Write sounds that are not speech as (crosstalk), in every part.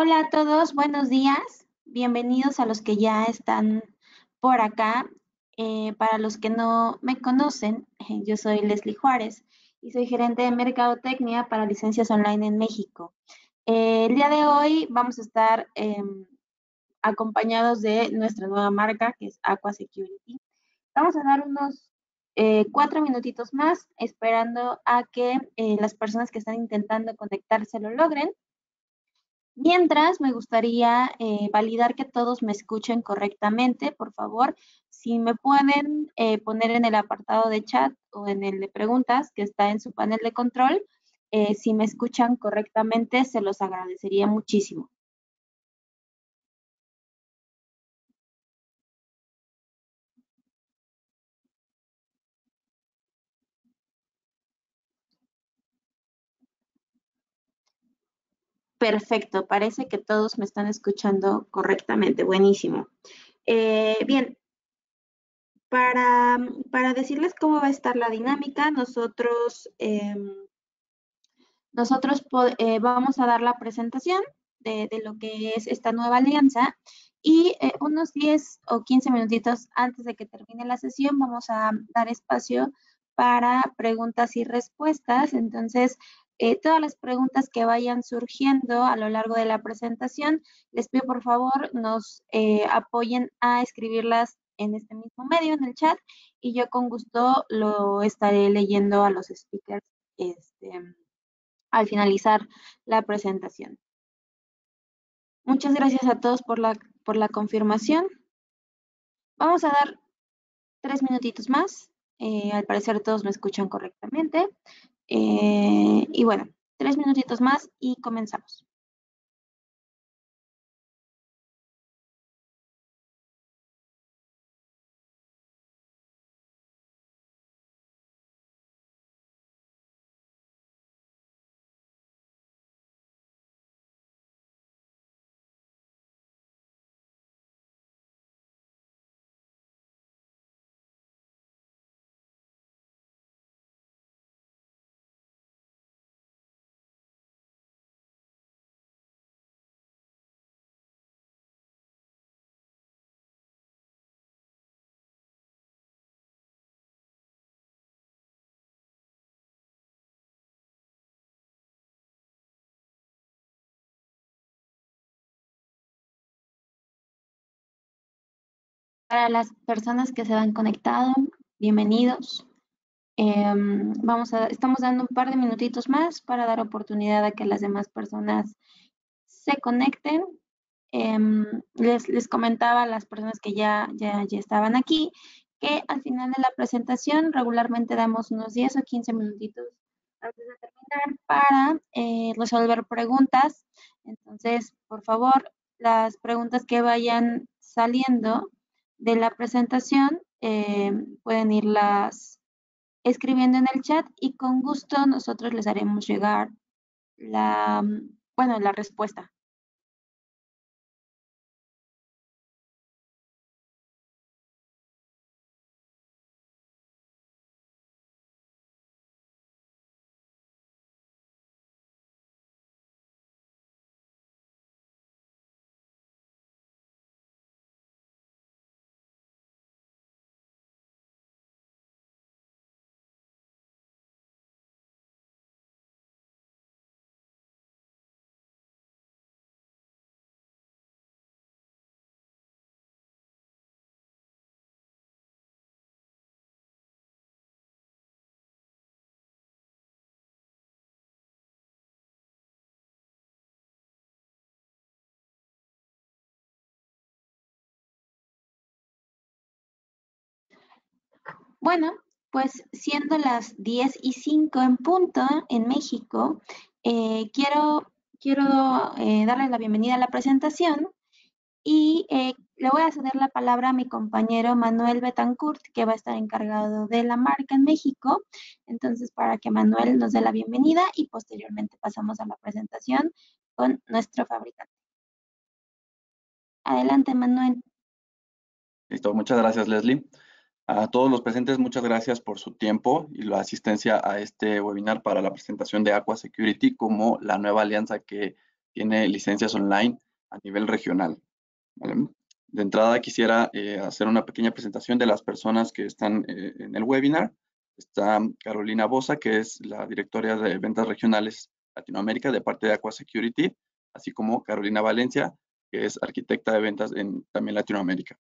Hola a todos, buenos días. Bienvenidos a los que ya están por acá. Eh, para los que no me conocen, (laughs) yo soy Leslie Juárez y soy gerente de Mercadotecnia para licencias online en México. Eh, el día de hoy vamos a estar em, acompañados de nuestra nueva marca que es Aqua Security. Vamos a dar unos eh, cuatro minutitos más esperando a que las personas que están intentando conectarse lo logren. Mientras, me gustaría eh, validar que todos me escuchen correctamente, por favor. Si me pueden eh, poner en el apartado de chat o en el de preguntas que está en su panel de control, eh, si me escuchan correctamente, se los agradecería muchísimo. Perfecto, parece que todos me están escuchando correctamente, buenísimo. Eh, bien, para, decirles cómo va a estar la dinámica, nosotros, em, nosotros eh, vamos a dar la presentación de, lo que es esta nueva alianza y eh, unos 10 o 15 minutitos antes de que termine la sesión vamos a dar espacio para preguntas y respuestas. Entonces, eh, todas las preguntas que vayan surgiendo a lo largo de la presentación, les pido por favor nos eh, apoyen a escribirlas en este mismo medio, en el chat, y yo con gusto lo estaré leyendo a los speakers este, al finalizar la presentación. Muchas gracias a todos por la, por la confirmación. Vamos a dar tres minutitos más. Eh, al parecer todos me escuchan correctamente. Eh, y bueno, tres minutitos más y comenzamos. Para las personas que se han conectado, bienvenidos. Em, vamos a, estamos dando un par de minutitos más para dar oportunidad a que las demás personas se conecten. Em, les, les, comentaba a las personas que ya, ya, estaban aquí que al final de la presentación regularmente damos unos 10 o 15 minutitos antes de terminar para eh, resolver preguntas. Entonces, por favor, las preguntas que vayan saliendo de la presentación, eh, pueden irlas escribiendo en el chat y con gusto nosotros les haremos llegar la, mm, bueno, la respuesta Bueno, pues siendo las 10 y 5 en punto en México, eh, quiero, quiero eh, darles la bienvenida a la presentación y eh, le voy a ceder la palabra a mi compañero Manuel Betancourt, que va a estar encargado de la marca en México. Entonces, para que Manuel nos dé la bienvenida y posteriormente pasamos a la presentación con nuestro fabricante. Adelante, Manuel. Listo, muchas gracias, Leslie. A todos los presentes, muchas gracias por su tiempo y la asistencia a este webinar para la presentación de Aqua Security como la nueva alianza que tiene licencias online a nivel regional. De entrada quisiera eh, hacer una pequeña presentación de las personas que están eh, en el webinar. Está Carolina Bosa, que es la directora de ventas regionales Latinoamérica de parte de Aqua Security, así como Carolina Valencia, que es arquitecta de ventas en también Latinoamérica.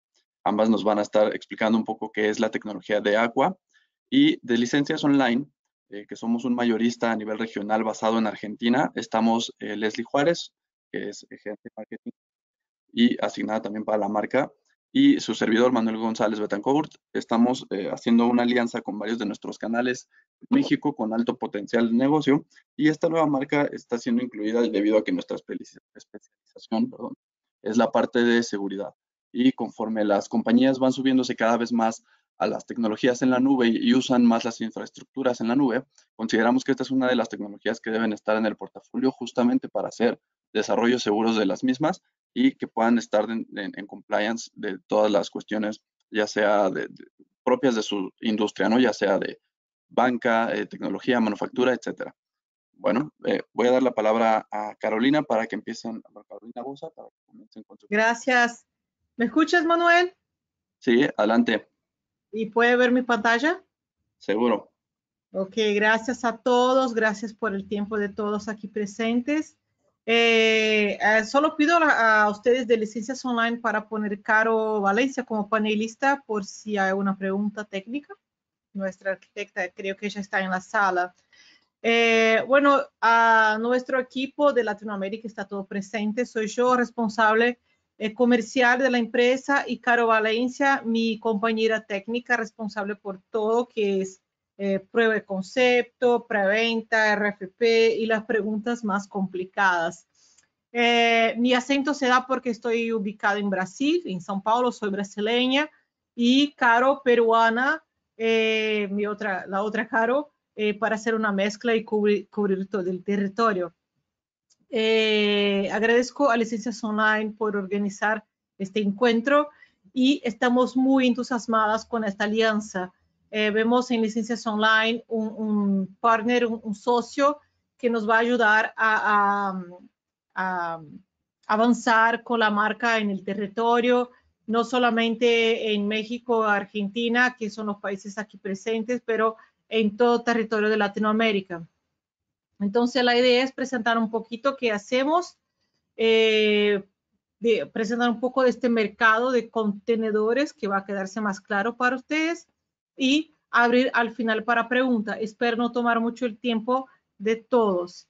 Ambas nos van a estar explicando un poco qué es la tecnología de Aqua y de licencias online, eh, que somos un mayorista a nivel regional basado en Argentina. Estamos eh, Leslie Juárez, que es gerente de marketing y asignada también para la marca, y su servidor Manuel González Betancourt. Estamos eh, haciendo una alianza con varios de nuestros canales en México con alto potencial de negocio y esta nueva marca está siendo incluida debido a que nuestra especialización es la parte de seguridad y conforme las compañías van subiéndose cada vez más a las tecnologías en la nube y, usan más las infraestructuras en la nube, consideramos que esta es una de las tecnologías que deben estar en el portafolio justamente para hacer desarrollos seguros de las mismas y que puedan estar en, compliance de todas las cuestiones, ya sea de, propias de su industria, ¿no? ya sea de banca, eh, tecnología, manufactura, etcétera. Bueno, eh, voy a dar la palabra a Carolina para que empiecen, Carolina Gracias. ¿Me escuchas, Manuel? Sí, adelante. ¿Y puede ver mi pantalla? Seguro. Ok, gracias a todos, gracias por el tiempo de todos aquí presentes. Eh, eh, solo pido a, ustedes de licencias online para poner Caro Valencia como panelista por si hay alguna pregunta técnica. Nuestra arquitecta creo que ya está en la sala. Eh, bueno, a nuestro equipo de Latinoamérica está todo presente. Soy yo responsable eh, comercial de la empresa y Caro Valencia, mi compañera técnica responsable por todo que es eh, prueba de concepto, preventa, RFP y las preguntas más complicadas. Eh, mi acento se da porque estoy ubicado en Brasil, en São Paulo, soy brasileña y Caro peruana, mi otra, la otra Caro, para hacer una mezcla y cubrir todo el territorio. Eh, agradezco a Licencias Online por organizar este encuentro y estamos muy entusiasmadas con esta alianza. Eh, vemos en Licencias Online un, partner, un, socio que nos va a ayudar a, a avanzar con la marca en el territorio, no solamente en México, Argentina, que son los países aquí presentes, pero en todo territorio de Latinoamérica. Entonces, la idea es presentar un poquito qué hacemos, eh, de presentar un poco de este mercado de contenedores que va a quedarse más claro para ustedes y abrir al final para preguntas. Espero no tomar mucho el tiempo de todos.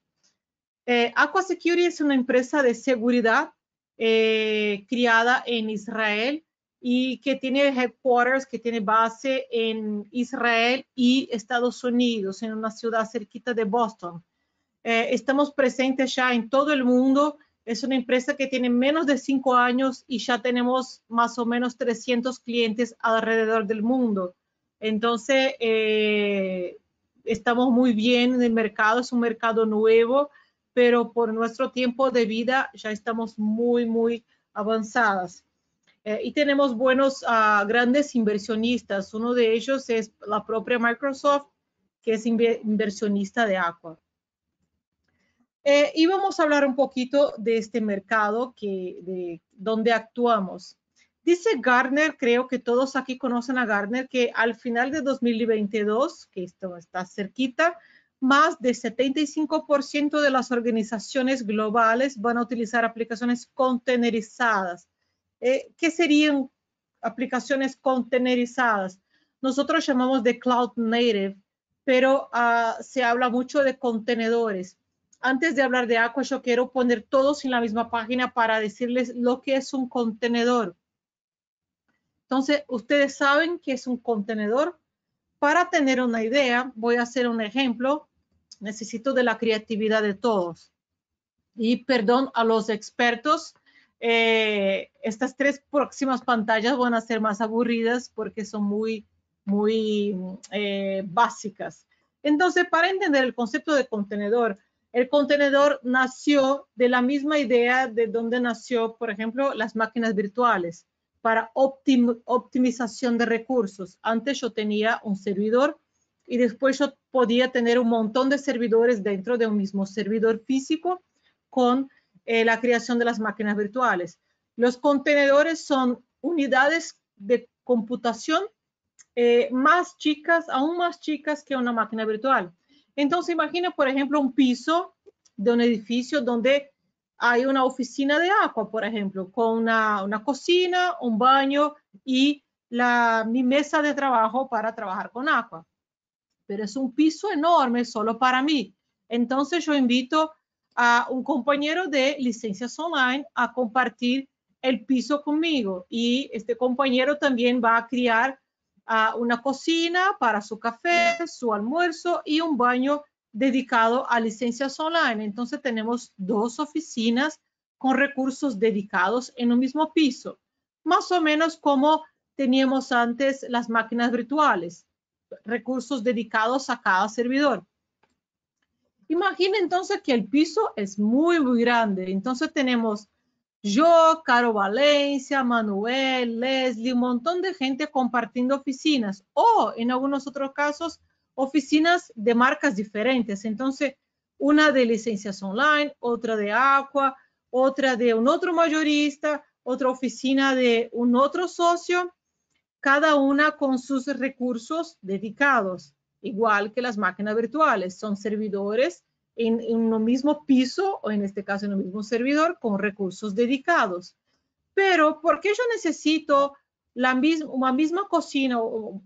Eh, Aqua Security es una empresa de seguridad eh, criada en Israel y que tiene headquarters, que tiene base en Israel y Estados Unidos, en una ciudad cerquita de Boston. Eh, estamos presentes ya en todo el mundo. Es una empresa que tiene menos de cinco años y ya tenemos más o menos 300 clientes alrededor del mundo. Entonces, eh, estamos muy bien en el mercado, es un mercado nuevo, pero por nuestro tiempo de vida ya estamos muy, muy avanzadas. Eh, y tenemos buenos, ah, grandes inversionistas. Uno de ellos es la propia Microsoft, que es inversionista de Aqua. Eh, y vamos a hablar un poquito de este mercado que, de, donde actuamos. Dice Gartner, creo que todos aquí conocen a Gartner, que al final de 2022, que esto está cerquita, más de 75% de las organizaciones globales van a utilizar aplicaciones contenerizadas. Eh, ¿Qué serían aplicaciones contenerizadas? Nosotros llamamos de cloud native, pero ah, se habla mucho de contenedores antes de hablar de agua, yo quiero poner todos en la misma página para decirles lo que es un contenedor. Entonces, ustedes saben qué es un contenedor. Para tener una idea, voy a hacer un ejemplo. Necesito de la creatividad de todos. Y perdón a los expertos. Eh, estas tres próximas pantallas van a ser más aburridas porque son muy, muy eh, básicas. Entonces, para entender el concepto de contenedor, el contenedor nació de la misma idea de donde nació, por ejemplo, las máquinas virtuales para optimización de recursos. Antes yo tenía un servidor y después yo podía tener un montón de servidores dentro de un mismo servidor físico con eh, la creación de las máquinas virtuales. Los contenedores son unidades de computación eh, más chicas, aún más chicas que una máquina virtual. Entonces, imagina, por ejemplo, un piso de un edificio donde hay una oficina de agua, por ejemplo, con una, cocina, un baño y la, mi mesa de trabajo para trabajar con agua. Pero es un piso enorme solo para mí. Entonces, yo invito a un compañero de licencias online a compartir el piso conmigo y este compañero también va a crear una cocina para su café, su almuerzo y un baño dedicado a licencias online. Entonces tenemos dos oficinas con recursos dedicados en un mismo piso, más o menos como teníamos antes las máquinas virtuales, recursos dedicados a cada servidor. Imagina entonces que el piso es muy, muy grande. Entonces tenemos yo, Caro Valencia, Manuel, Leslie, un montón de gente compartiendo oficinas o en algunos otros casos oficinas de marcas diferentes. Entonces, una de licencias online, otra de Aqua, otra de un otro mayorista, otra oficina de un otro socio, cada una con sus recursos dedicados, igual que las máquinas virtuales. Son servidores en, un mismo piso o en este caso en un mismo servidor con recursos dedicados. Pero, ¿por qué yo necesito la misma, una misma cocina,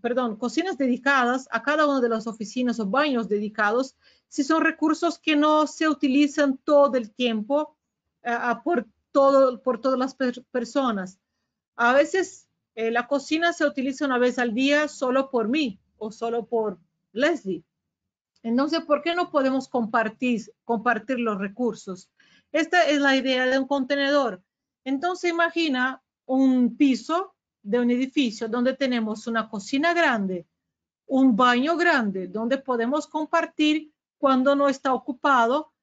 perdón, cocinas dedicadas a cada una de las oficinas o baños dedicados, si son recursos que no se utilizan todo el tiempo por, todo, por todas las personas. A veces eh, la cocina se utiliza una vez al día solo por mí o solo por Leslie. Entonces, ¿por qué no podemos compartir, los recursos? Esta es la idea de un contenedor. Entonces, imagina un piso de un edificio donde tenemos una cocina grande, un baño grande, donde podemos compartir cuando no está ocupado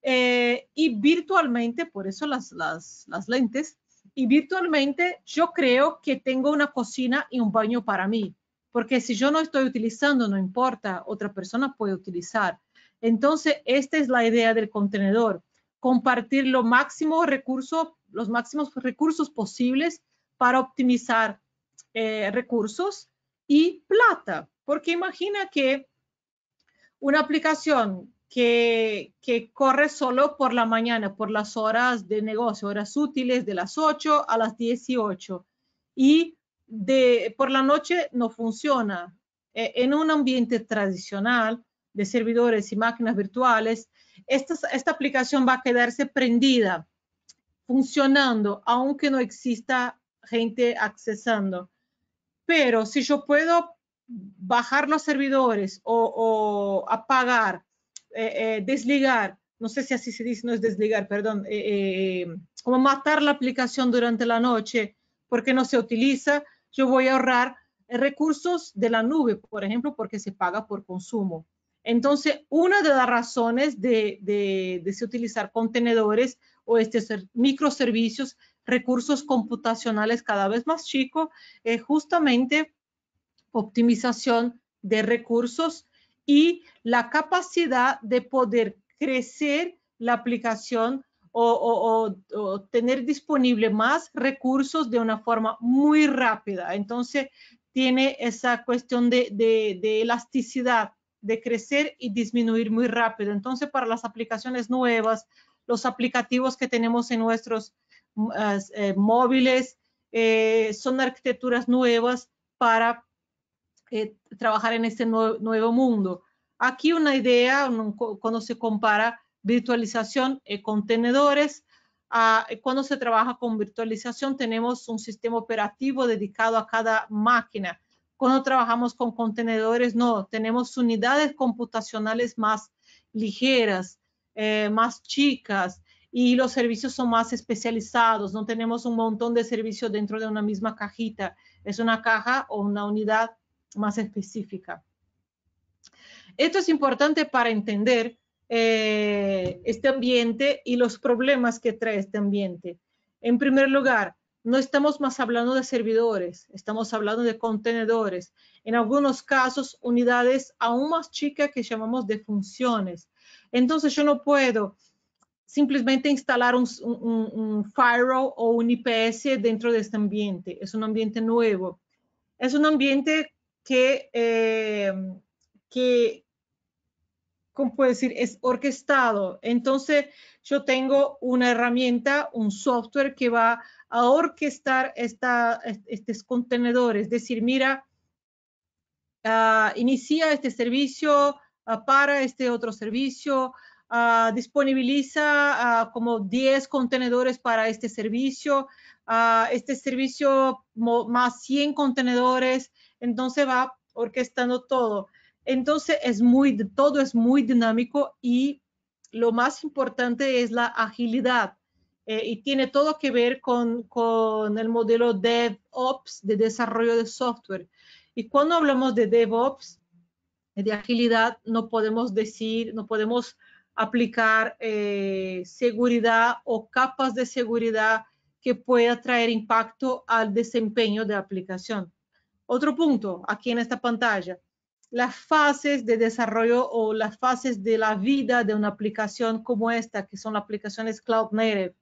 eh, y virtualmente, por eso las, las lentes, y virtualmente yo creo que tengo una cocina y un baño para mí porque si yo no estoy utilizando, no importa, otra persona puede utilizar. Entonces, esta es la idea del contenedor, compartir lo máximo recurso, los máximos recursos posibles para optimizar eh, recursos y plata, porque imagina que una aplicación que, que, corre solo por la mañana, por las horas de negocio, horas útiles de las 8 a las 18 y de, por la noche no funciona. E, en un ambiente tradicional de servidores y máquinas virtuales, esta, aplicación va a quedarse prendida, funcionando, aunque no exista gente accesando. Pero si yo puedo bajar los servidores o, apagar, eh, eh, desligar, no sé si así se dice, no es desligar, perdón, eh, como matar la aplicación durante la noche, porque no se utiliza, yo voy a ahorrar recursos de la nube, por ejemplo, porque se paga por consumo. Entonces, una de las razones de, de, utilizar contenedores o estos microservicios, recursos computacionales cada vez más chicos, es justamente optimización de recursos y la capacidad de poder crecer la aplicación o, tener disponible más recursos de una forma muy rápida. Entonces, tiene esa cuestión de, elasticidad, de crecer y disminuir muy rápido. Entonces, para las aplicaciones nuevas, los aplicativos que tenemos en nuestros mm, eh, móviles, eh, son arquitecturas nuevas para eh, trabajar en este nuevo, mundo. Aquí una idea cuando se compara virtualización y eh, contenedores. Ah, eh, cuando se trabaja con virtualización, tenemos un sistema operativo dedicado a cada máquina. Cuando trabajamos con contenedores, no, tenemos unidades computacionales más ligeras, eh, más chicas y los servicios son más especializados. No tenemos un montón de servicios dentro de una misma cajita. Es una caja o una unidad más específica. Esto es importante para entender eh, este ambiente y los problemas que trae este ambiente. En primer lugar, no estamos más hablando de servidores, estamos hablando de contenedores. En algunos casos, unidades aún más chicas que llamamos de funciones. Entonces, yo no puedo simplemente instalar un, firewall o un IPS dentro de este ambiente. Es un ambiente nuevo. Es un ambiente que, eh, que, ¿cómo puede decir? Es orquestado. Entonces, yo tengo una herramienta, un software que va a orquestar esta, estos contenedores. Es decir, mira, ah, inicia este servicio, ah, para este otro servicio, ah, disponibiliza como 10 contenedores para este servicio, este servicio más 100 contenedores, entonces va orquestando todo. Entonces, es muy, todo es muy dinámico y lo más importante es la agilidad. Eh, y tiene todo que ver con, el modelo DevOps de desarrollo de software. Y cuando hablamos de DevOps, de agilidad, no podemos decir, no podemos aplicar eh, seguridad o capas de seguridad que pueda traer impacto al desempeño de la aplicación. Otro punto aquí en esta pantalla, las fases de desarrollo o las fases de la vida de una aplicación como esta, que son aplicaciones Cloud Native.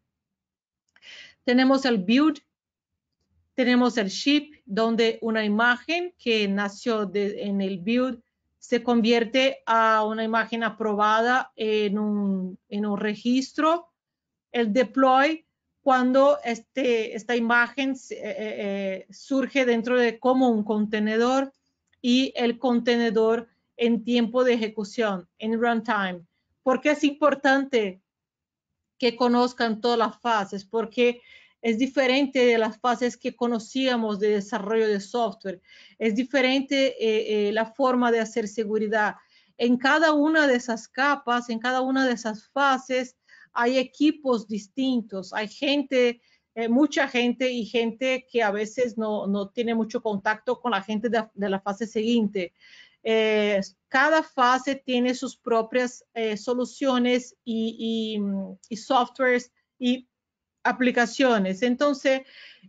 Tenemos el build, tenemos el ship, donde una imagen que nació en el build se convierte a una imagen aprobada en un, registro. El deploy, cuando este, esta imagen eh, eh, eh, surge dentro de como un contenedor y el contenedor en tiempo de ejecución, en runtime. ¿Por qué es importante que conozcan todas las fases? Porque es diferente de las fases que conocíamos de desarrollo de software. Es diferente eh, eh, la forma de hacer seguridad. En cada una de esas capas, en cada una de esas fases, hay equipos distintos, hay gente eh, mucha gente y gente que a veces no, no tiene mucho contacto con la gente de, la fase siguiente. Eh, cada fase tiene sus propias eh, soluciones y, softwares y aplicaciones. Entonces,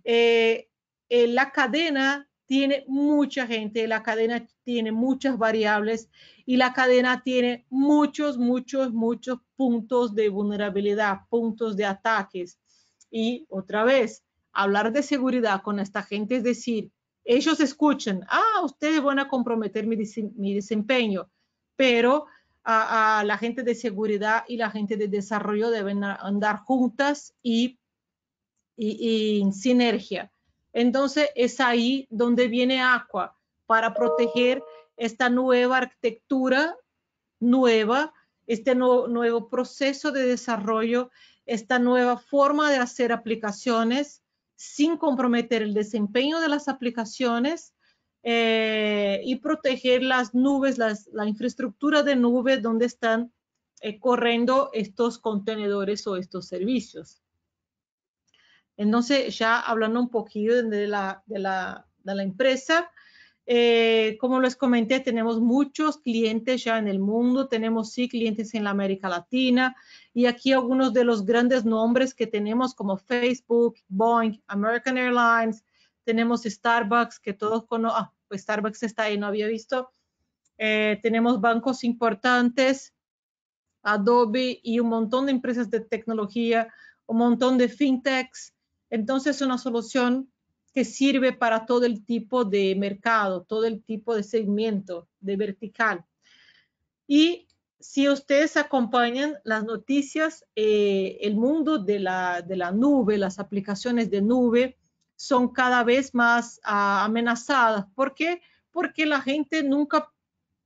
la cadena tiene mucha gente, la cadena tiene muchas variables y la cadena tiene muchos, muchos, muchos puntos de vulnerabilidad, puntos de ataques. Y otra vez, hablar de seguridad con esta gente es decir, ellos escuchan, ah, ustedes van a comprometer mi, desempeño, pero a, la gente de seguridad y la gente de desarrollo deben andar juntas y, y, en sinergia. Entonces es ahí donde viene Aqua para proteger esta nueva arquitectura nueva, este nuevo proceso de desarrollo esta nueva forma de hacer aplicaciones sin comprometer el desempeño de las aplicaciones eh, y proteger las nubes, la infraestructura de nube donde están eh, corriendo estos contenedores o estos servicios. Entonces, ya hablando un poquito de la empresa, eh, como les comenté, tenemos muchos clientes ya en el mundo, tenemos sí clientes en la América Latina y aquí algunos de los grandes nombres que tenemos como Facebook, Boeing, American Airlines, tenemos Starbucks que todos conocen, ah, pues Starbucks está ahí, no había visto. Eh, tenemos bancos importantes, Adobe y un montón de empresas de tecnología, un montón de fintechs. Entonces, una solución que sirve para todo el tipo de mercado, todo el tipo de segmento, de vertical. Y si ustedes acompañan las noticias, eh, el mundo de la, de nube, las aplicaciones de nube son cada vez más ah, amenazadas. ¿Por qué? Porque la gente nunca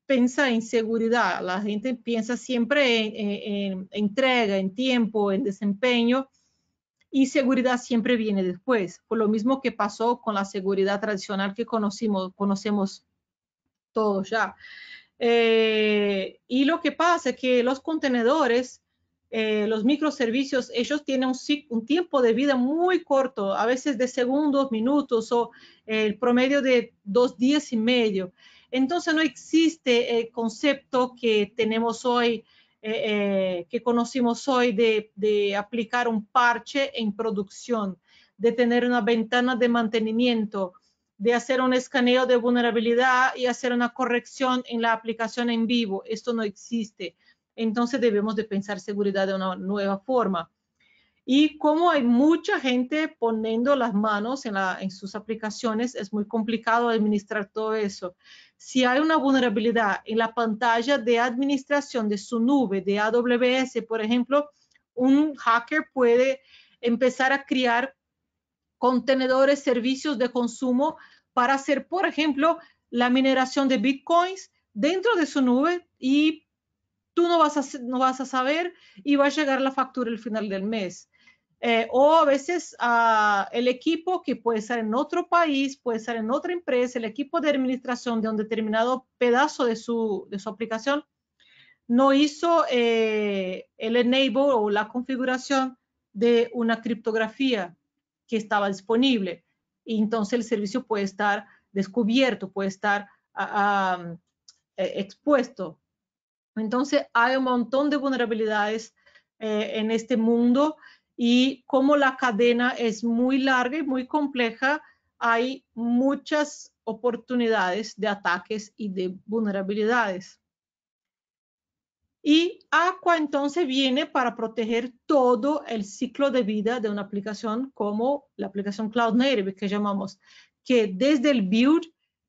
piensa en seguridad, la gente piensa siempre en entrega, en tiempo, en desempeño y seguridad siempre viene después, por lo mismo que pasó con la seguridad tradicional que conocimos, conocemos todos ya. Eh, y lo que pasa es que los contenedores, eh, los microservicios, ellos tienen un, tiempo de vida muy corto, a veces de segundos, minutos o eh, el promedio de dos días y medio. Entonces no existe el concepto que tenemos hoy eh, eh, que conocimos hoy de, de, aplicar un parche en producción, de tener una ventana de mantenimiento, de hacer un escaneo de vulnerabilidad y hacer una corrección en la aplicación en vivo. Esto no existe. Entonces debemos de pensar seguridad de una nueva forma. Y como hay mucha gente poniendo las manos en, sus aplicaciones, es muy complicado administrar todo eso. Si hay una vulnerabilidad en la pantalla de administración de su nube, de AWS, por ejemplo, un hacker puede empezar a crear contenedores, servicios de consumo para hacer, por ejemplo, la mineración de bitcoins dentro de su nube y tú no vas no vas a saber y va a llegar la factura al final del mes. Eh, o a veces ah, el equipo que puede estar en otro país, puede estar en otra empresa, el equipo de administración de un determinado pedazo de su, de su aplicación no hizo eh, el enable o la configuración de una criptografía que estaba disponible. Y entonces el servicio puede estar descubierto, puede estar ah, ah, mm, eh, expuesto. Entonces hay un montón de vulnerabilidades en este mundo y como la cadena es muy larga y muy compleja, hay muchas oportunidades de ataques y de vulnerabilidades. Y Aqua entonces viene para proteger todo el ciclo de vida de una aplicación como la aplicación Cloud Native que llamamos, que desde el build,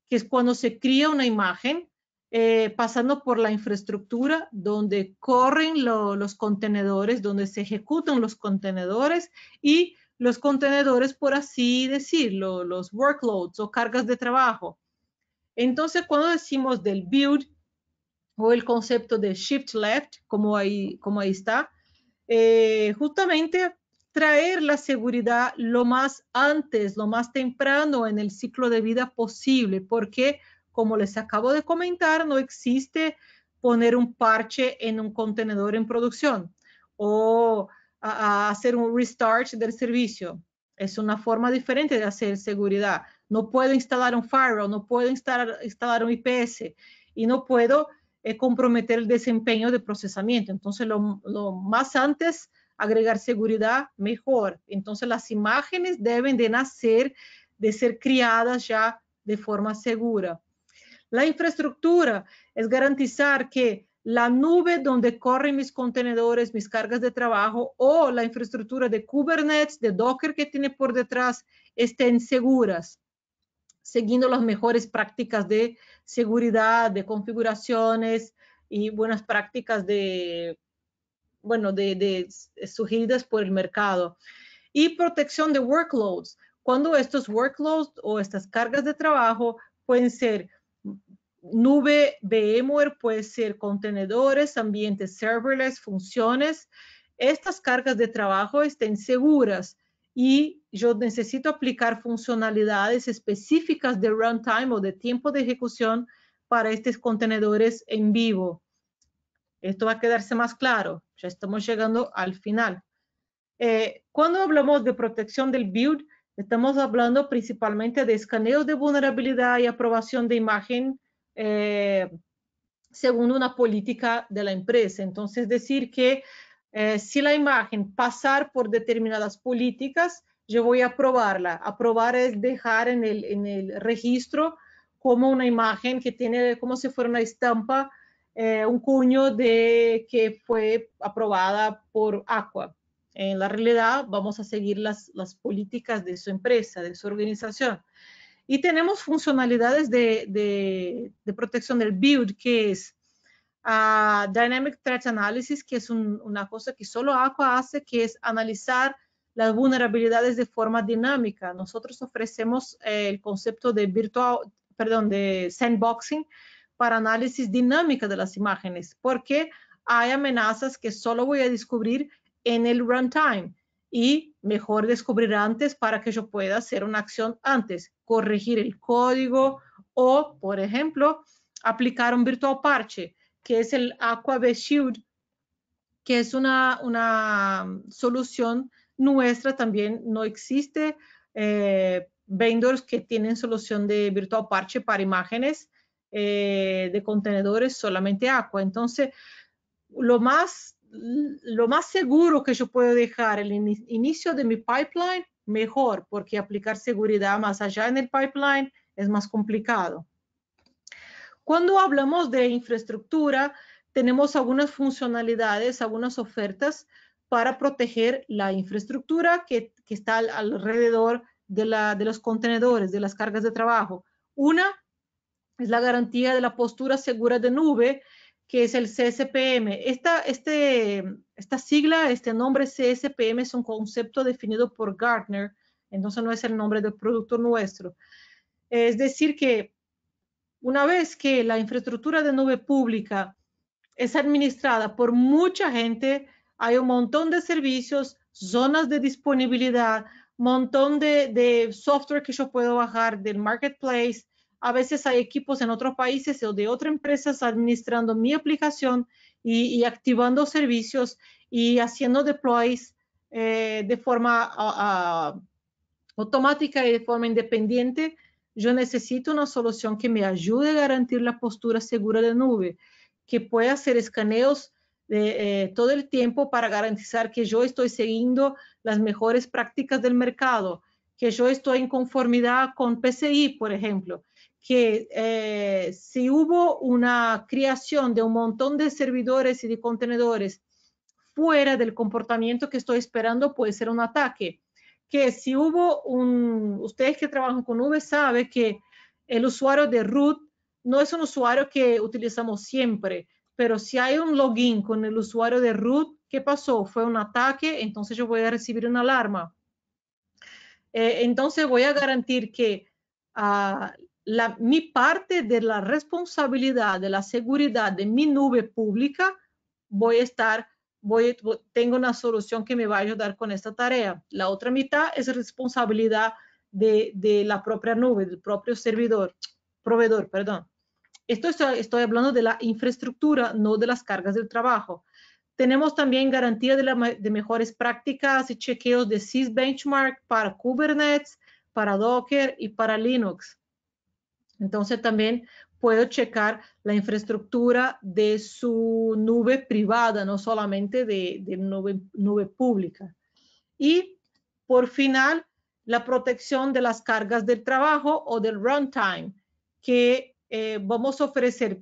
que es cuando se cría una imagen, eh, pasando por la infraestructura donde corren los contenedores, donde se ejecutan los contenedores y los contenedores, por así decirlo, los workloads o cargas de trabajo. Entonces, cuando decimos del build o el concepto de shift left, como ahí, como ahí está, eh, justamente traer la seguridad lo más antes, lo más temprano en el ciclo de vida posible, porque como les acabo de comentar, no existe poner un parche en un contenedor en producción o hacer un restart del servicio. Es una forma diferente de hacer seguridad. No puedo instalar un firewall, no puedo instalar, instalar un IPS y no puedo eh, comprometer el desempeño de procesamiento. Entonces, lo, lo más antes agregar seguridad, mejor. Entonces, las imágenes deben de nacer, de ser criadas ya de forma segura. La infraestructura es garantizar que la nube donde corren mis contenedores, mis cargas de trabajo o la infraestructura de Kubernetes, de Docker que tiene por detrás, estén seguras, siguiendo las mejores prácticas de seguridad, de configuraciones y buenas prácticas de, bueno, de, de por el mercado. Y protección de workloads, cuando estos workloads o estas cargas de trabajo pueden ser nube VMware puede ser contenedores, ambientes serverless, funciones. Estas cargas de trabajo estén seguras y yo necesito aplicar funcionalidades específicas de runtime o de tiempo de ejecución para estos contenedores en vivo. Esto va a quedarse más claro. Ya estamos llegando al final. Eh, cuando hablamos de protección del build, estamos hablando principalmente de escaneos de vulnerabilidad y aprobación de imagen eh, según una política de la empresa. Entonces, decir que eh, si la imagen pasar por determinadas políticas, yo voy a aprobarla. Aprobar es dejar en el, en el registro como una imagen que tiene, como si fuera una estampa, eh, un cuño de que fue aprobada por Aqua. En la realidad, vamos a seguir las, las políticas de su empresa, de su organización. Y tenemos funcionalidades de, protección del build, que es ah, Dynamic Threat Analysis, que es una cosa que solo Aqua hace, que es analizar las vulnerabilidades de forma dinámica. Nosotros ofrecemos el concepto de virtual, perdón, de sandboxing para análisis dinámica de las imágenes, porque hay amenazas que solo voy a descubrir en el runtime y mejor descubrir antes para que yo pueda hacer una acción antes corregir el código o, por ejemplo, aplicar un virtual parche, que es el Aqua Shield, que es una, solución nuestra también. No existe eh, vendors que tienen solución de virtual parche para imágenes eh, de contenedores, solamente Aqua. Entonces, lo más, lo más seguro que yo puedo dejar el inicio de mi pipeline mejor, porque aplicar seguridad más allá en el pipeline es más complicado. Cuando hablamos de infraestructura, tenemos algunas funcionalidades, algunas ofertas para proteger la infraestructura que, está alrededor de los contenedores, de las cargas de trabajo. Una es la garantía de la postura segura de nube, que es el CSPM. Esta, este, esta sigla, este nombre CSPM es un concepto definido por Gartner, entonces no es el nombre del producto nuestro. Es decir, que una vez que la infraestructura de nube pública es administrada por mucha gente, hay un montón de servicios, zonas de disponibilidad, montón de software que yo puedo bajar del marketplace, a veces hay equipos en otros países o de otras empresas administrando mi aplicación y, activando servicios y haciendo deploys eh, de forma automática y de forma independiente. Yo necesito una solución que me ayude a garantir la postura segura de nube, que pueda hacer escaneos de, eh, eh, todo el tiempo para garantizar que yo estoy siguiendo las mejores prácticas del mercado, que yo estoy en conformidad con PCI, por ejemplo, que eh, si hubo una creación de un montón de servidores y de contenedores fuera del comportamiento que estoy esperando, puede ser un ataque. Que si hubo un, ustedes que trabajan con nube saben que el usuario de root no es un usuario que utilizamos siempre, pero si hay un login con el usuario de root, ¿qué pasó? Fue un ataque, entonces yo voy a recibir una alarma. Eh, entonces voy a garantizar que ah, mi parte de la responsabilidad de la seguridad de mi nube pública, voy a estar, voy, tengo una solución que me va a ayudar con esta tarea. La otra mitad es responsabilidad de, la propia nube, del propio servidor, proveedor, perdón. Esto estoy, hablando de la infraestructura, no de las cargas del trabajo. Tenemos también garantía de, de, mejores prácticas y chequeos de Benchmark para Kubernetes, para Docker y para Linux. Entonces también puedo checar la infraestructura de su nube privada, no solamente de, nube, pública. Y por final, la protección de las cargas del trabajo o del runtime, que eh, vamos a ofrecer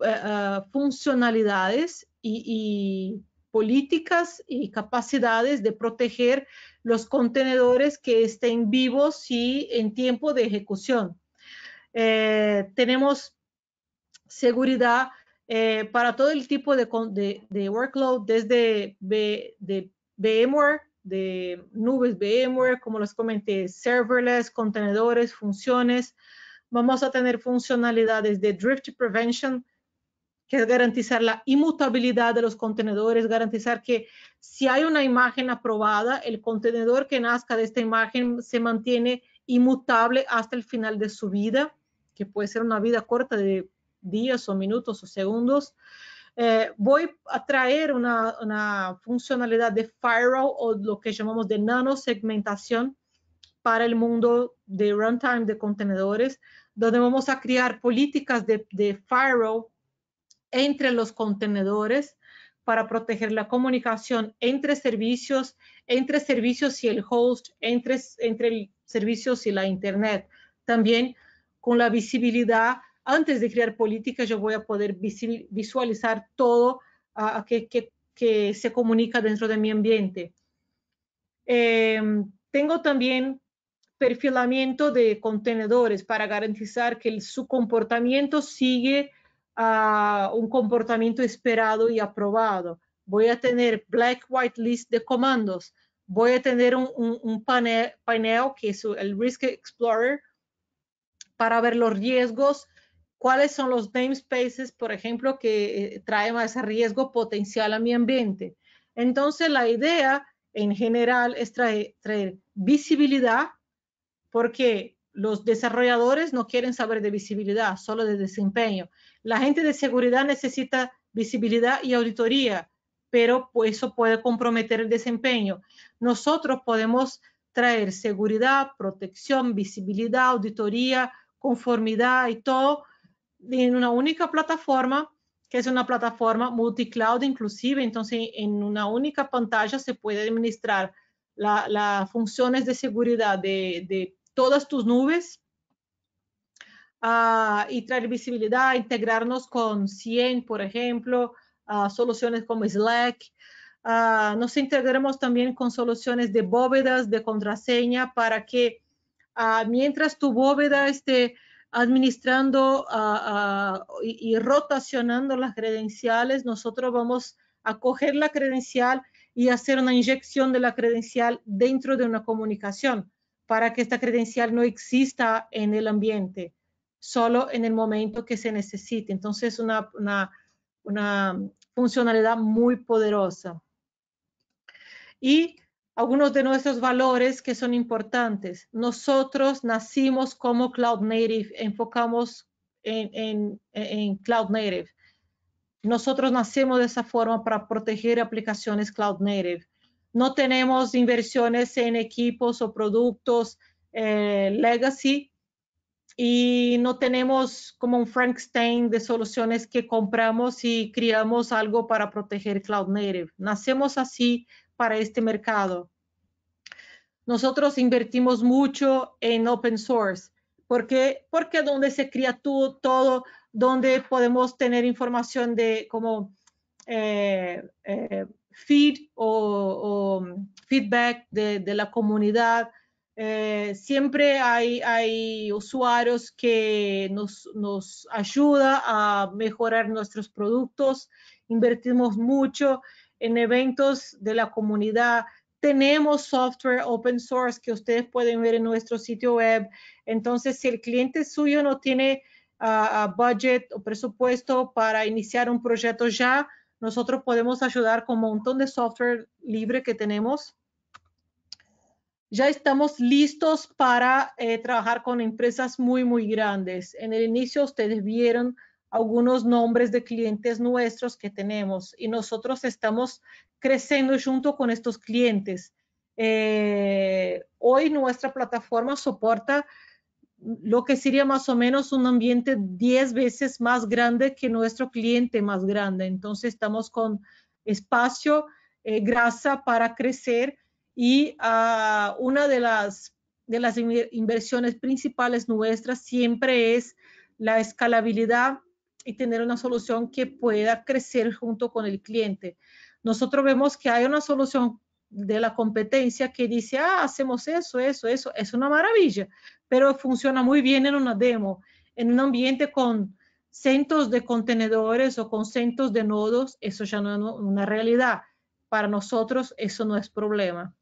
eh, ah, funcionalidades y, políticas y capacidades de proteger los contenedores que estén vivos y en tiempo de ejecución. Eh, tenemos seguridad eh, para todo el tipo de, workload, desde de VMware, de nubes VMware, como les comenté, serverless, contenedores, funciones. Vamos a tener funcionalidades de Drift Prevention, que es garantizar la inmutabilidad de los contenedores, garantizar que si hay una imagen aprobada, el contenedor que nazca de esta imagen se mantiene inmutable hasta el final de su vida que puede ser una vida corta de días o minutos o segundos, eh, voy a traer una, funcionalidad de firewall o lo que llamamos de nanosegmentación para el mundo de runtime de contenedores, donde vamos a crear políticas de, firewall entre los contenedores para proteger la comunicación entre servicios, entre servicios y el host, entre, entre servicios y la internet. También con la visibilidad, antes de crear políticas, yo voy a poder visualizar todo lo ah, ah, que, se comunica dentro de mi ambiente. Em, tengo también perfilamiento de contenedores para garantizar que el, su comportamiento sigue ah, un comportamiento esperado y aprobado. Voy a tener black white list de comandos. Voy a tener un, panel, panel, que es el Risk Explorer para ver los riesgos, cuáles son los namespaces, por ejemplo, que eh, traen más riesgo potencial a mi ambiente. Entonces, la idea en general es traer, traer visibilidad, porque los desarrolladores no quieren saber de visibilidad, solo de desempeño. La gente de seguridad necesita visibilidad y auditoría, pero eso puede comprometer el desempeño. Nosotros podemos traer seguridad, protección, visibilidad, auditoría, conformidad y todo en una única plataforma, que es una plataforma multicloud inclusive. Entonces, en una única pantalla se puede administrar las funciones de seguridad de, todas tus nubes ah, y traer visibilidad, integrarnos con 100, por ejemplo, ah, soluciones como Slack. Ah, nos integramos también con soluciones de bóvedas, de contraseña, para que Ah, mientras tu bóveda esté administrando ah, ah, y, rotacionando las credenciales, nosotros vamos a coger la credencial y hacer una inyección de la credencial dentro de una comunicación para que esta credencial no exista en el ambiente, solo en el momento que se necesite. Entonces, una, una, una funcionalidad muy poderosa. Y algunos de nuestros valores que son importantes. Nosotros nacimos como Cloud Native, enfocamos en, en, en Cloud Native. Nosotros nacemos de esa forma para proteger aplicaciones Cloud Native. No tenemos inversiones en equipos o productos eh, legacy y no tenemos como un Frankenstein de soluciones que compramos y criamos algo para proteger Cloud Native. Nacemos así para este mercado. Nosotros invertimos mucho en open source, porque, porque donde se crea todo, todo donde podemos tener información de como eh, eh, feed o, feedback de, la comunidad. Eh, siempre hay, hay, usuarios que nos, nos ayuda a mejorar nuestros productos. Invertimos mucho en eventos de la comunidad. Tenemos software open source que ustedes pueden ver en nuestro sitio web. Entonces, si el cliente suyo no tiene ah, ah, budget o presupuesto para iniciar un proyecto ya, nosotros podemos ayudar con un montón de software libre que tenemos. Ya estamos listos para eh, trabajar con empresas muy, muy grandes. En el inicio ustedes vieron algunos nombres de clientes nuestros que tenemos y nosotros estamos creciendo junto con estos clientes. Eh, hoy nuestra plataforma soporta lo que sería más o menos un ambiente 10 veces más grande que nuestro cliente más grande. Entonces estamos con espacio, eh, grasa para crecer y ah, una de las, de las inversiones principales nuestras siempre es la escalabilidad y tener una solución que pueda crecer junto con el cliente. Nosotros vemos que hay una solución de la competencia que dice, ah, hacemos eso, eso, eso, es una maravilla, pero funciona muy bien en una demo, en un ambiente con cientos de contenedores o con cientos de nodos, eso ya no es una realidad. Para nosotros eso no es problema.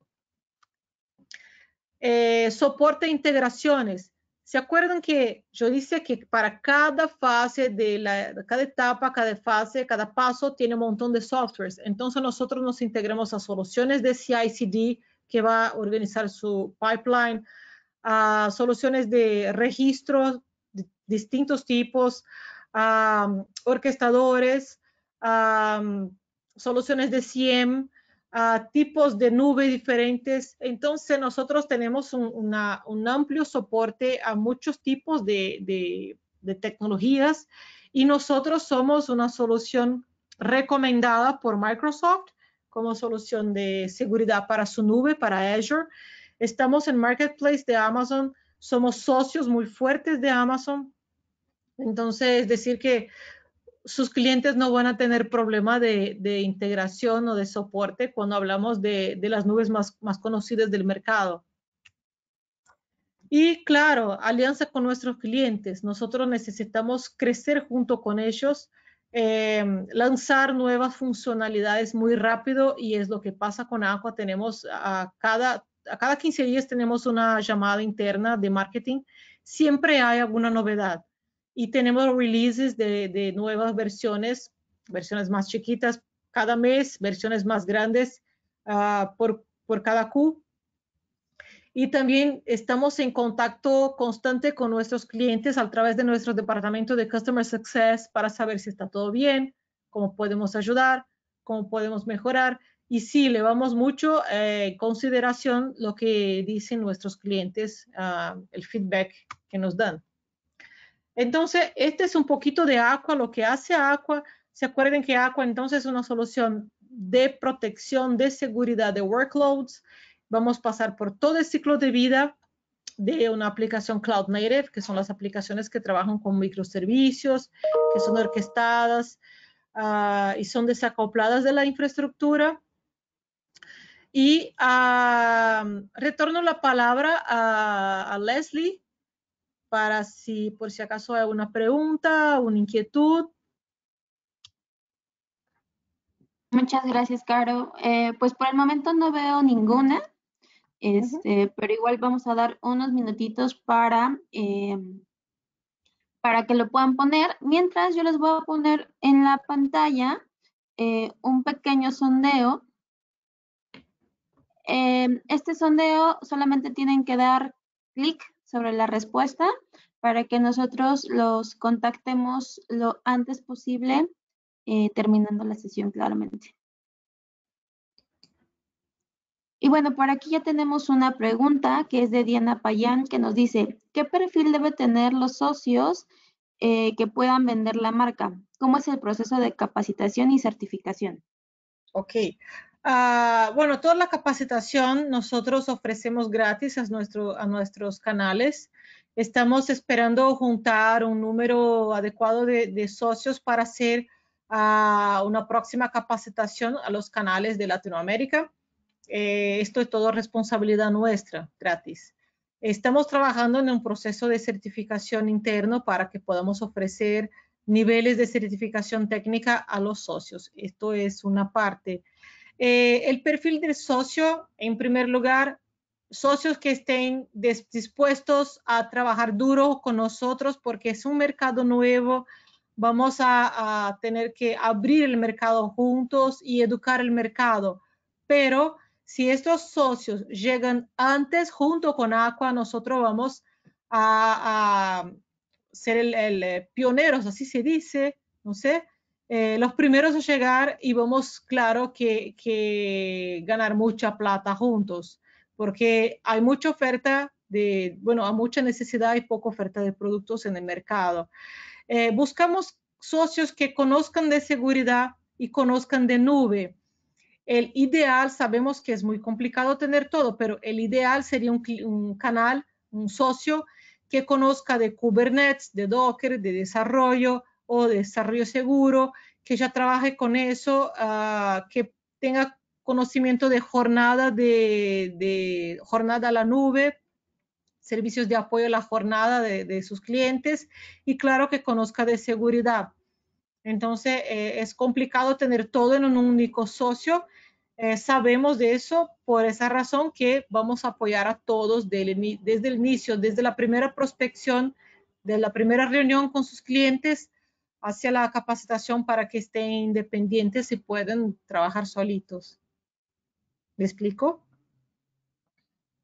Eh, soporte e integraciones. ¿Se acuerdan que yo dije que para cada fase de la, cada etapa, cada fase, cada paso tiene un montón de softwares? Entonces nosotros nos integramos a soluciones de CICD que va a organizar su pipeline, a soluciones de registros de distintos tipos, a orquestadores, a um, soluciones de CIEM, a tipos de nube diferentes. Entonces nosotros tenemos un, un amplio soporte a muchos tipos de, de, de, tecnologías y nosotros somos una solución recomendada por Microsoft como solución de seguridad para su nube, para Azure. Estamos en Marketplace de Amazon, somos socios muy fuertes de Amazon. Entonces, decir que sus clientes no van a tener problema de, integración o de soporte cuando hablamos de, las nubes más, más conocidas del mercado. Y claro, alianza con nuestros clientes. Nosotros necesitamos crecer junto con ellos, eh, lanzar nuevas funcionalidades muy rápido y es lo que pasa con Aqua. Tenemos a cada, a cada 15 días tenemos una llamada interna de marketing. Siempre hay alguna novedad y tenemos releases de, nuevas versiones, versiones más chiquitas cada mes, versiones más grandes ah, por, por cada Q. Y también estamos en contacto constante con nuestros clientes a través de nuestro departamento de Customer Success para saber si está todo bien, cómo podemos ayudar, cómo podemos mejorar. Y sí, le vamos mucho en eh, consideración lo que dicen nuestros clientes, ah, el feedback que nos dan. Entonces, este es un poquito de agua, lo que hace Aqua. Se acuerden que agua entonces es una solución de protección, de seguridad de workloads. Vamos a pasar por todo el ciclo de vida de una aplicación cloud native, que son las aplicaciones que trabajan con microservicios, que son orquestadas ah, y son desacopladas de la infraestructura. Y ah, retorno la palabra a Leslie para si por si acaso hay alguna pregunta, una inquietud. Muchas gracias, Caro. Eh, pues por el momento no veo ninguna, este, pero igual vamos a dar unos minutitos para, eh, para que lo puedan poner. Mientras yo les voy a poner en la pantalla eh, un pequeño sondeo. este sondeo solamente tienen que dar clic sobre la respuesta para que nosotros los contactemos lo antes posible eh, terminando la sesión claramente. Y bueno, por aquí ya tenemos una pregunta que es de Diana Payán que nos dice, ¿qué perfil debe tener los socios eh, que puedan vender la marca? ¿Cómo es el proceso de capacitación y certificación? Ok, Ah, bueno, toda la capacitación nosotros ofrecemos gratis a, nuestros canales. Estamos esperando juntar un número adecuado de, socios para hacer ah, una próxima capacitación a los canales de Latinoamérica. Eh, esto es toda responsabilidad nuestra, gratis. Estamos trabajando en un proceso de certificación interno para que podamos ofrecer niveles de certificación técnica a los socios. Esto es una parte eh, el perfil del socio, en primer lugar, socios que estén dispuestos a trabajar duro con nosotros porque es un mercado nuevo. Vamos a, tener que abrir el mercado juntos y educar el mercado. Pero si estos socios llegan antes junto con Aqua, nosotros vamos a, ser el, el, eh, pioneros, así se dice, no sé, eh, los primeros a llegar y vamos, claro, que, ganar mucha plata juntos, porque hay mucha oferta de, bueno, hay mucha necesidad y poca oferta de productos en el mercado. Eh, buscamos socios que conozcan de seguridad y conozcan de nube. El ideal, sabemos que es muy complicado tener todo, pero el ideal sería un canal, un socio que conozca de Kubernetes, de Docker, de desarrollo, o desarrollo seguro, que ya trabaje con eso, ah, que tenga conocimiento de jornada de, jornada a la nube, servicios de apoyo a la jornada de, sus clientes y claro que conozca de seguridad. Entonces eh, es complicado tener todo en un único socio. Eh, sabemos de eso por esa razón que vamos a apoyar a todos desde el inicio, desde la primera prospección, de la primera reunión con sus clientes hacia la capacitación para que estén independientes y puedan trabajar solitos. ¿Me explico?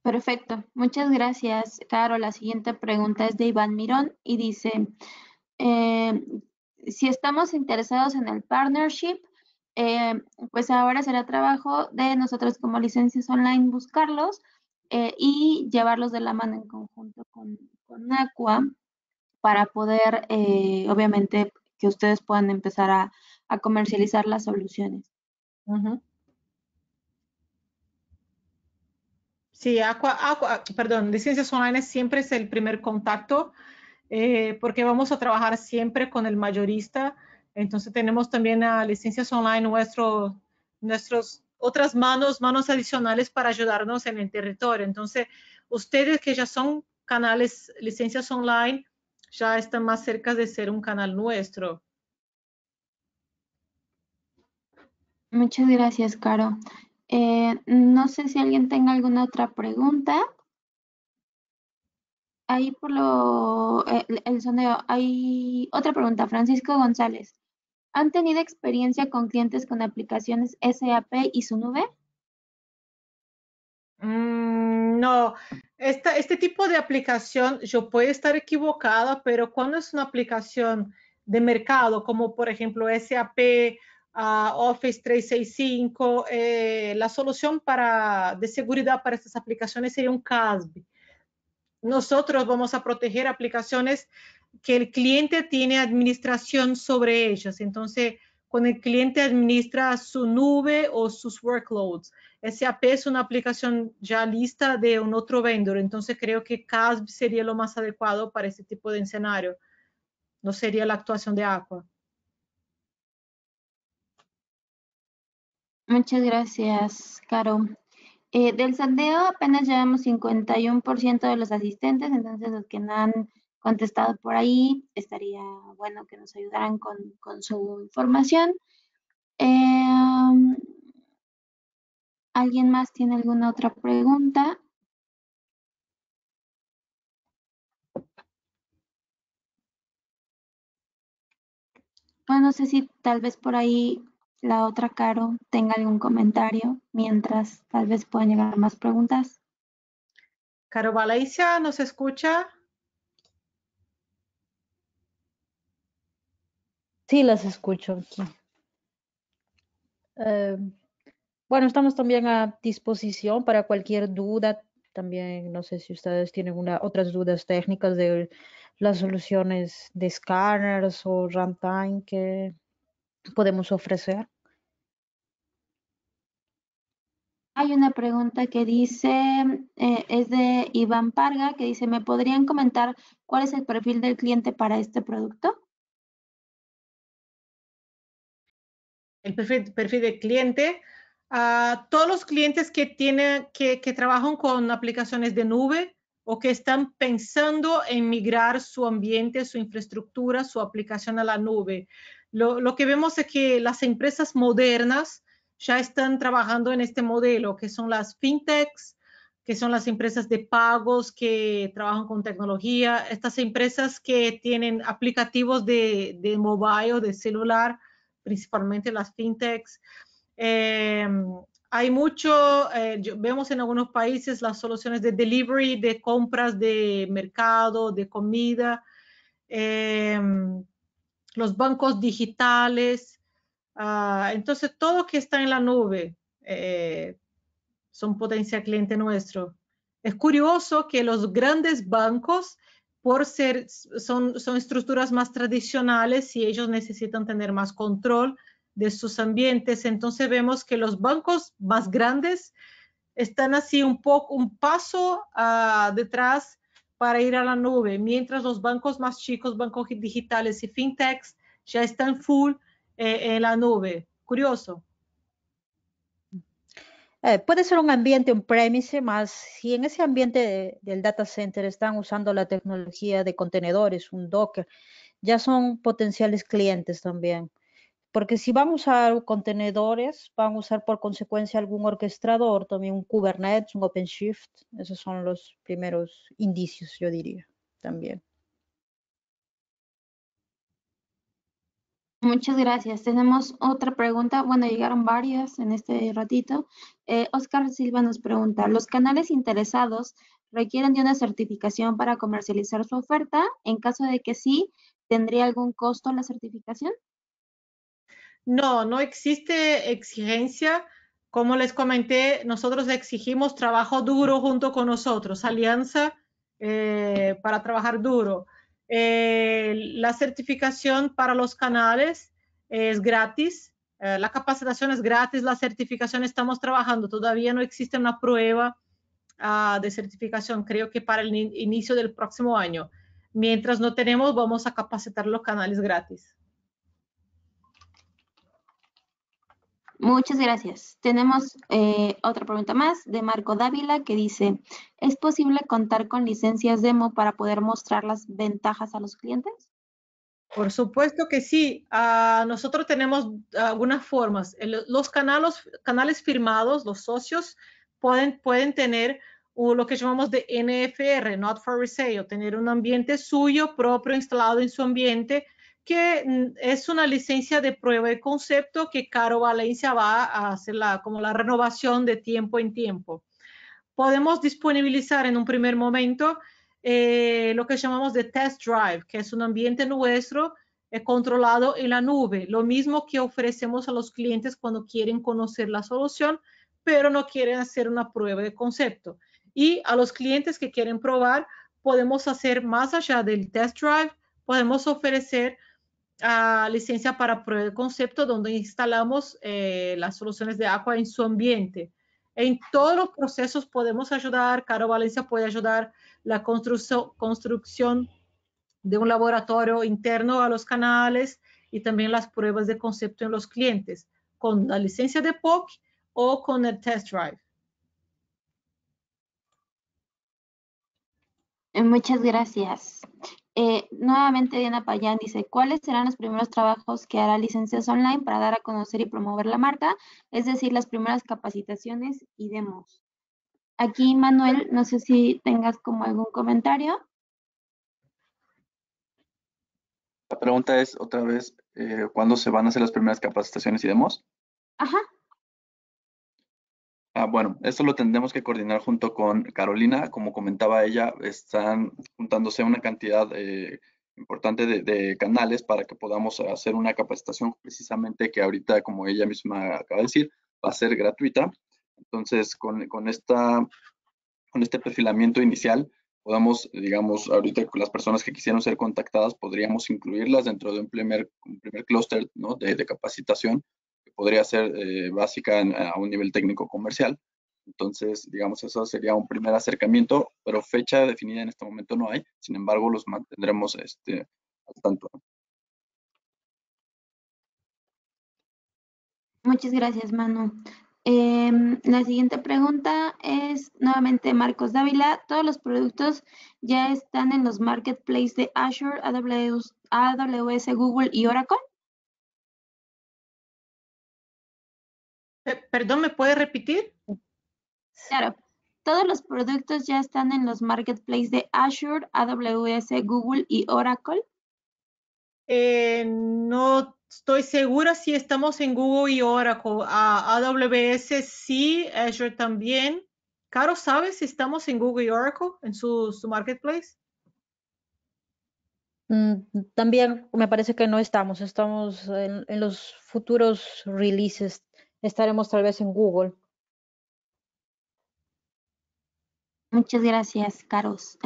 Perfecto, muchas gracias, Caro. La siguiente pregunta es de Iván Mirón y dice, eh, si estamos interesados en el partnership, eh, pues ahora será trabajo de nosotros como licencias online buscarlos eh, y llevarlos de la mano en conjunto con, con Aqua para poder, obviamente, que ustedes puedan empezar a, comercializar las soluciones. Sí, Aqua, Aqua, perdón, Licencias Online siempre es el primer contacto eh, porque vamos a trabajar siempre con el mayorista. Entonces tenemos también a Licencias Online nuestro, nuestros otras manos, manos adicionales para ayudarnos en el territorio. Entonces, ustedes que ya son canales Licencias Online, ya está más cerca de ser un canal nuestro. Muchas gracias, Caro. Eh, no sé si alguien tenga alguna otra pregunta. Ahí por lo, eh, el, sondeo, hay otra pregunta, Francisco González. ¿Han tenido experiencia con clientes con aplicaciones SAP y su nube? Mm, no, este tipo de aplicación, yo puedo estar equivocada, pero cuando es una aplicación de mercado, como por ejemplo SAP, ah, Office 365, eh, la solución para, de seguridad para estas aplicaciones sería un CASB. Nosotros vamos a proteger aplicaciones que el cliente tiene administración sobre ellas. Entonces, cuando el cliente administra su nube o sus workloads. SAP es una aplicación ya lista de un otro vendor, entonces creo que CASB sería lo más adecuado para este tipo de escenario. No sería la actuación de Aqua. Muchas gracias, Caro. Eh, del sandeo apenas llevamos 51% de los asistentes, entonces los que han contestado por ahí. Estaría bueno que nos ayudaran con, su información. Em, ¿Alguien más tiene alguna otra pregunta? Pues, no sé si tal vez por ahí la otra Caro tenga algún comentario, mientras tal vez puedan llegar más preguntas. Caro Valencia, ¿nos escucha? Sí, las escucho aquí. Em, bueno, estamos también a disposición para cualquier duda. También no sé si ustedes tienen una, otras dudas técnicas de las soluciones de scanners o runtime que podemos ofrecer. Hay una pregunta que dice, eh, es de Iván Parga, que dice, ¿me podrían comentar cuál es el perfil del cliente para este producto? el perfil, perfil del cliente. a todos los clientes que, tienen, que, trabajan con aplicaciones de nube o que están pensando en migrar su ambiente, su infraestructura, su aplicación a la nube. Lo, lo que vemos es que las empresas modernas ya están trabajando en este modelo, que son las fintechs, que son las empresas de pagos que trabajan con tecnología, estas empresas que tienen aplicativos de, de mobile, de celular, principalmente las fintechs. Eh, hay mucho, eh, vemos en algunos países las soluciones de delivery, de compras de mercado, de comida, eh, los bancos digitales. Ah, entonces, todo que está en la nube son potencia cliente nuestro. Es curioso que los grandes bancos por ser, son, son estructuras más tradicionales y ellos necesitan tener más control de sus ambientes. Entonces vemos que los bancos más grandes están así un poco, un paso ah, detrás para ir a la nube, mientras los bancos más chicos, bancos digitales y fintechs ya están full eh, en la nube. Curioso. Eh, puede ser un ambiente, un premise, más si en ese ambiente del data center están usando la tecnología de contenedores, un Docker, ya son potenciales clientes también. Porque si van a usar contenedores, van a usar por consecuencia algún orquestador, también un Kubernetes, un OpenShift. Esos son los primeros indicios, yo diría, también. Muchas gracias. Tenemos otra pregunta. Bueno, llegaron varias en este ratito. Eh, Oscar Silva nos pregunta, ¿los canales interesados requieren de una certificación para comercializar su oferta? En caso de que sí, ¿tendría algún costo la certificación? No, no existe exigencia. Como les comenté, nosotros exigimos trabajo duro junto con nosotros, alianza eh, para trabajar duro. Eh, la certificación para los canales eh, es gratis, eh, la capacitación es gratis, la certificación estamos trabajando, todavía no existe una prueba ah, de certificación, creo que para el inicio del próximo año. Mientras no tenemos, vamos a capacitar los canales gratis. Muchas gracias. Tenemos eh, otra pregunta más de Marco Dávila que dice, ¿es posible contar con licencias demo para poder mostrar las ventajas a los clientes? Por supuesto que sí. Ah, nosotros tenemos algunas formas. los canales, firmados, los socios, pueden, tener lo que llamamos de NFR, Not for Resale, tener un ambiente suyo propio instalado en su ambiente que mm, es una licencia de prueba de concepto que Caro Valencia va a hacer como la renovación de tiempo en tiempo. Podemos disponibilizar en un primer momento eh, lo que llamamos de test drive, que es un ambiente nuestro eh, controlado en la nube, lo mismo que ofrecemos a los clientes cuando quieren conocer la solución, pero no quieren hacer una prueba de concepto. Y a los clientes que quieren probar, podemos hacer más allá del test drive, podemos ofrecer a licencia para prueba de concepto donde instalamos eh, las soluciones de agua en su ambiente. En todos los procesos podemos ayudar, Caro Valencia puede ayudar la constru construcción de un laboratorio interno a los canales y también las pruebas de concepto en los clientes con la licencia de POC o con el test drive. Eh, muchas gracias. Eh, nuevamente Diana Payán dice, ¿cuáles serán los primeros trabajos que hará Licencias Online para dar a conocer y promover la marca? Es decir, las primeras capacitaciones y demos. Aquí, Manuel, no sé si tengas como algún comentario. La pregunta es otra vez, eh, ¿cuándo se van a hacer las primeras capacitaciones y demos? Ajá, Ah, bueno, esto lo tendremos que coordinar junto con Carolina. Como comentaba ella, están juntándose una cantidad eh, importante de, canales para que podamos hacer una capacitación precisamente que ahorita, como ella misma acaba de decir, va a ser gratuita. Entonces, con, este perfilamiento inicial, podamos, digamos, ahorita las personas que quisieran ser contactadas, podríamos incluirlas dentro de un primer, primer clúster de, capacitación podría ser eh, básica a un nivel técnico comercial. Entonces, digamos, eso sería un primer acercamiento, pero fecha definida en este momento no hay. Sin embargo, los mantendremos este, al tanto. Muchas gracias, Manu. Em, la siguiente pregunta es nuevamente Marcos Dávila. ¿Todos los productos ya están en los marketplaces de Azure, AWS, AWS, Google y Oracle? Eh, perdón, ¿me puede repetir? Claro. Todos los productos ya están en los marketplaces de Azure, AWS, Google y Oracle. Eh, no estoy segura si estamos en Google y Oracle. AWS sí, Azure también. Caro, ¿sabes si estamos en Google y Oracle en su, marketplace? Mm, también me parece que no estamos, estamos en, en los futuros releases estaremos tal vez en Google. Muchas gracias, Carlos.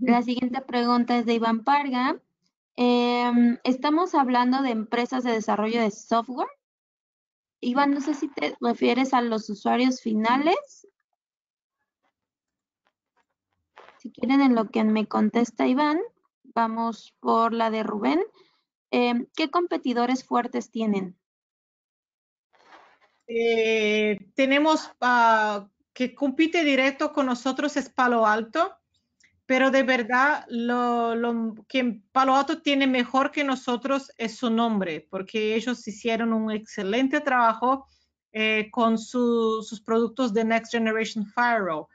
La siguiente pregunta es de Iván Parga. Em, ¿Estamos hablando de empresas de desarrollo de software? Iván, no sé si te refieres a los usuarios finales. Si quieren, en lo que me contesta Iván, vamos por la de Rubén. Em, ¿Qué competidores fuertes tienen? Eh, tenemos ah, que compite directo con nosotros es Palo Alto, pero de verdad lo, que Palo Alto tiene mejor que nosotros es su nombre, porque ellos hicieron un excelente trabajo eh, con sus productos de Next Generation Firewall.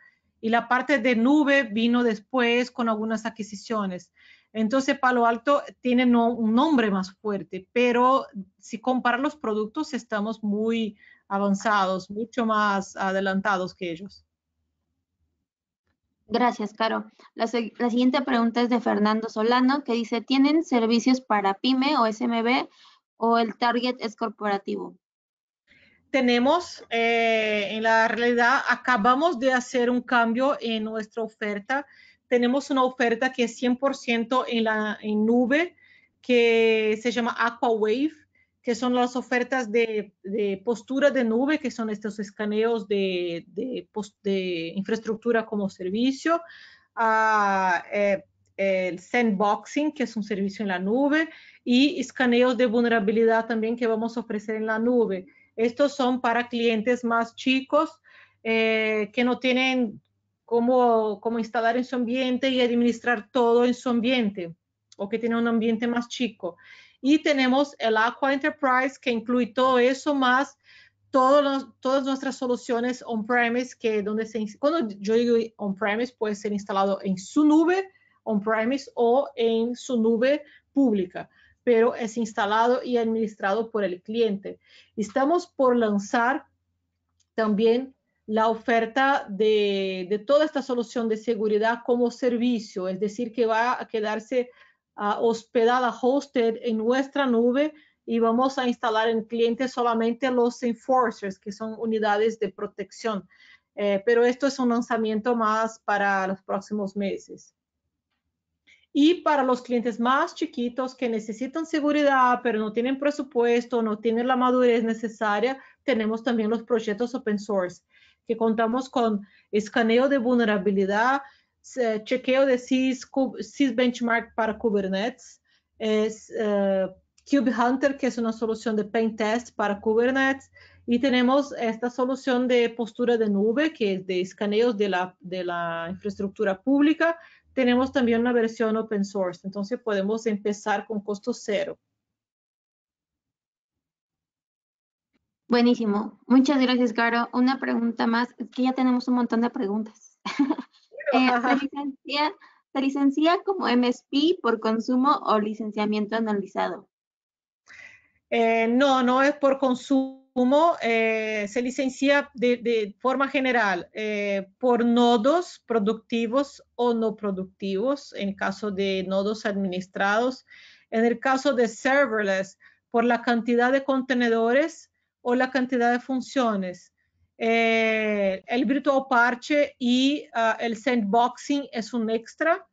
Y la parte de nube vino después con algunas adquisiciones. Entonces Palo Alto tiene un nombre más fuerte, pero si comparamos los productos estamos muy avanzados, mucho más adelantados que ellos. Gracias, Caro. La, siguiente pregunta es de Fernando Solano, que dice, ¿tienen servicios para PyME o SMB o el target es corporativo? Tenemos, eh, en la realidad, acabamos de hacer un cambio en nuestra oferta. Tenemos una oferta que es 100% en, la, en nube, que se llama AquaWave que son las ofertas de, postura de nube, que son estos escaneos de, de infraestructura como servicio, eh, el sandboxing, que es un servicio en la nube, y escaneos de vulnerabilidad también que vamos a ofrecer en la nube. Estos son para clientes más chicos eh, que no tienen cómo, cómo instalar en su ambiente y administrar todo en su ambiente o que tienen un ambiente más chico. Y tenemos el Aqua Enterprise que incluye todo eso más todas nuestras soluciones on-premise, que donde se, cuando yo digo on-premise puede ser instalado en su nube on-premise o en su nube pública, pero es instalado y administrado por el cliente. Estamos por lanzar también la oferta de, de toda esta solución de seguridad como servicio, es decir, que va a quedarse Ah, hospedada, hosted en nuestra nube y vamos a instalar en clientes... solamente los enforcers, que son unidades de protección. Eh, pero esto es un lanzamiento más para los próximos meses. Y para los clientes más chiquitos que necesitan seguridad, pero no tienen presupuesto, no tienen la madurez necesaria, tenemos también los proyectos open source, que contamos con escaneo de vulnerabilidad chequeo de sys, Benchmark para Kubernetes, es eh, Cube Hunter, que es una solución de Paint test para Kubernetes, y e tenemos esta solución de postura de nube, que es de escaneos de la, de la infraestructura pública. Tenemos también una versión open source, entonces podemos empezar con costo cero. Buenísimo. Muchas gracias, Caro. Una pregunta más. Es que ya tenemos un montón de preguntas. (laughs) Eh, se, licencia, como MSP por consumo o licenciamiento analizado. Eh, no, no es por consumo, eh, se licencia de, de forma general por nodos productivos o no productivos, en caso de nodos administrados, en el caso de serverless, por la cantidad de contenedores o la cantidad de funciones. Eh, el virtual parche y ah, el sandboxing es un extra.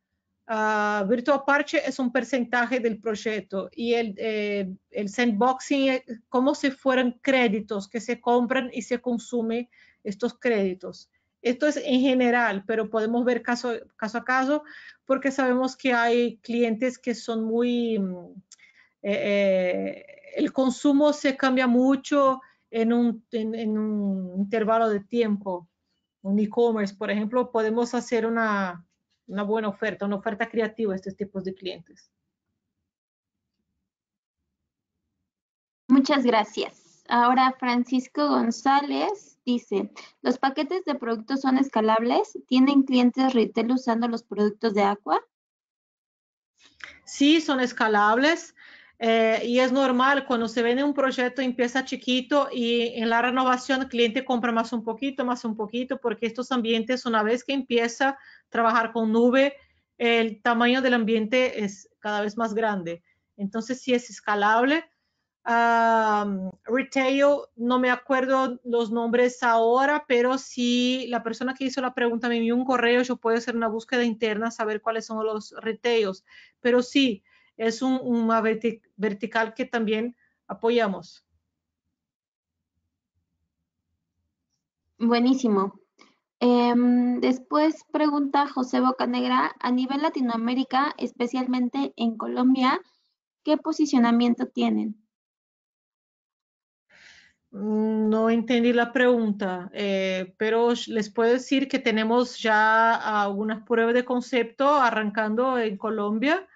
Ah, virtual parche es un porcentaje del proyecto y el, eh, el sandboxing es como si fueran créditos que se compran y se consumen estos créditos. Esto es en general, pero podemos ver caso, caso a caso porque sabemos que hay clientes que son muy... Mm, eh, el consumo se cambia mucho, en un, intervalo de tiempo, un e-commerce, por ejemplo, podemos hacer una, buena oferta, una oferta creativa a estos tipos de clientes. Muchas gracias. Ahora Francisco González dice, ¿los paquetes de productos son escalables? ¿Tienen clientes retail usando los productos de Aqua? Sí, son escalables. Eh, y es normal cuando se vende un proyecto, empieza chiquito y en la renovación el cliente compra más un poquito, más un poquito, porque estos ambientes, una vez que empieza a trabajar con nube, el tamaño del ambiente es cada vez más grande. Entonces, sí es escalable. retail, no me acuerdo los nombres ahora, pero si la persona que hizo la pregunta me envió un correo, yo puedo hacer una búsqueda interna, saber cuáles son los retails. Pero sí, es un, una vertical que también apoyamos. Buenísimo. Em, después pregunta José Bocanegra, a nivel Latinoamérica, especialmente en Colombia, ¿qué posicionamiento tienen? Mm, no entendí la pregunta, eh, pero les puedo decir que tenemos ya algunas pruebas de concepto arrancando en Colombia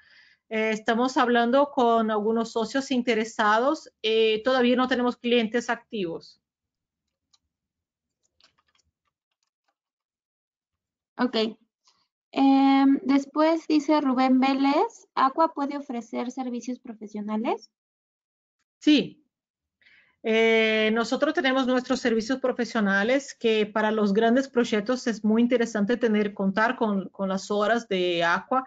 eh, estamos hablando con algunos socios interesados. Eh, todavía no tenemos clientes activos. Ok. Em, después dice Rubén Vélez, ¿Aqua puede ofrecer servicios profesionales? Sí. Eh, nosotros tenemos nuestros servicios profesionales que para los grandes proyectos es muy interesante tener, contar con, con las horas de Aqua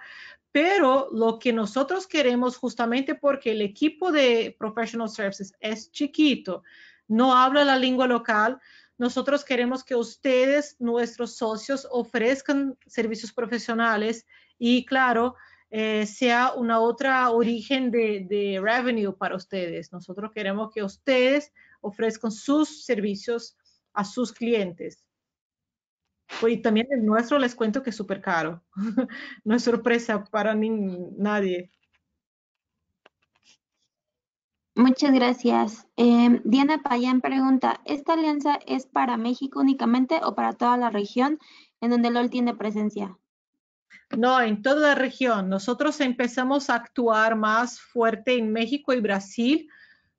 pero lo que nosotros queremos, justamente porque el equipo de Professional Services es chiquito, no habla la lengua local, nosotros queremos que ustedes, nuestros socios, ofrezcan servicios profesionales y, claro, eh, sea una otra origen de revenue para ustedes. Nosotros queremos que ustedes ofrezcan sus servicios a sus clientes y también el nuestro les cuento que es súper caro. (laughs) no es sorpresa para nadie. Muchas gracias. Em, Diana Payán pregunta, ¿esta alianza es para México únicamente o para toda la región en donde LOL tiene presencia? No, en toda la región. Nosotros empezamos a actuar más fuerte en México y Brasil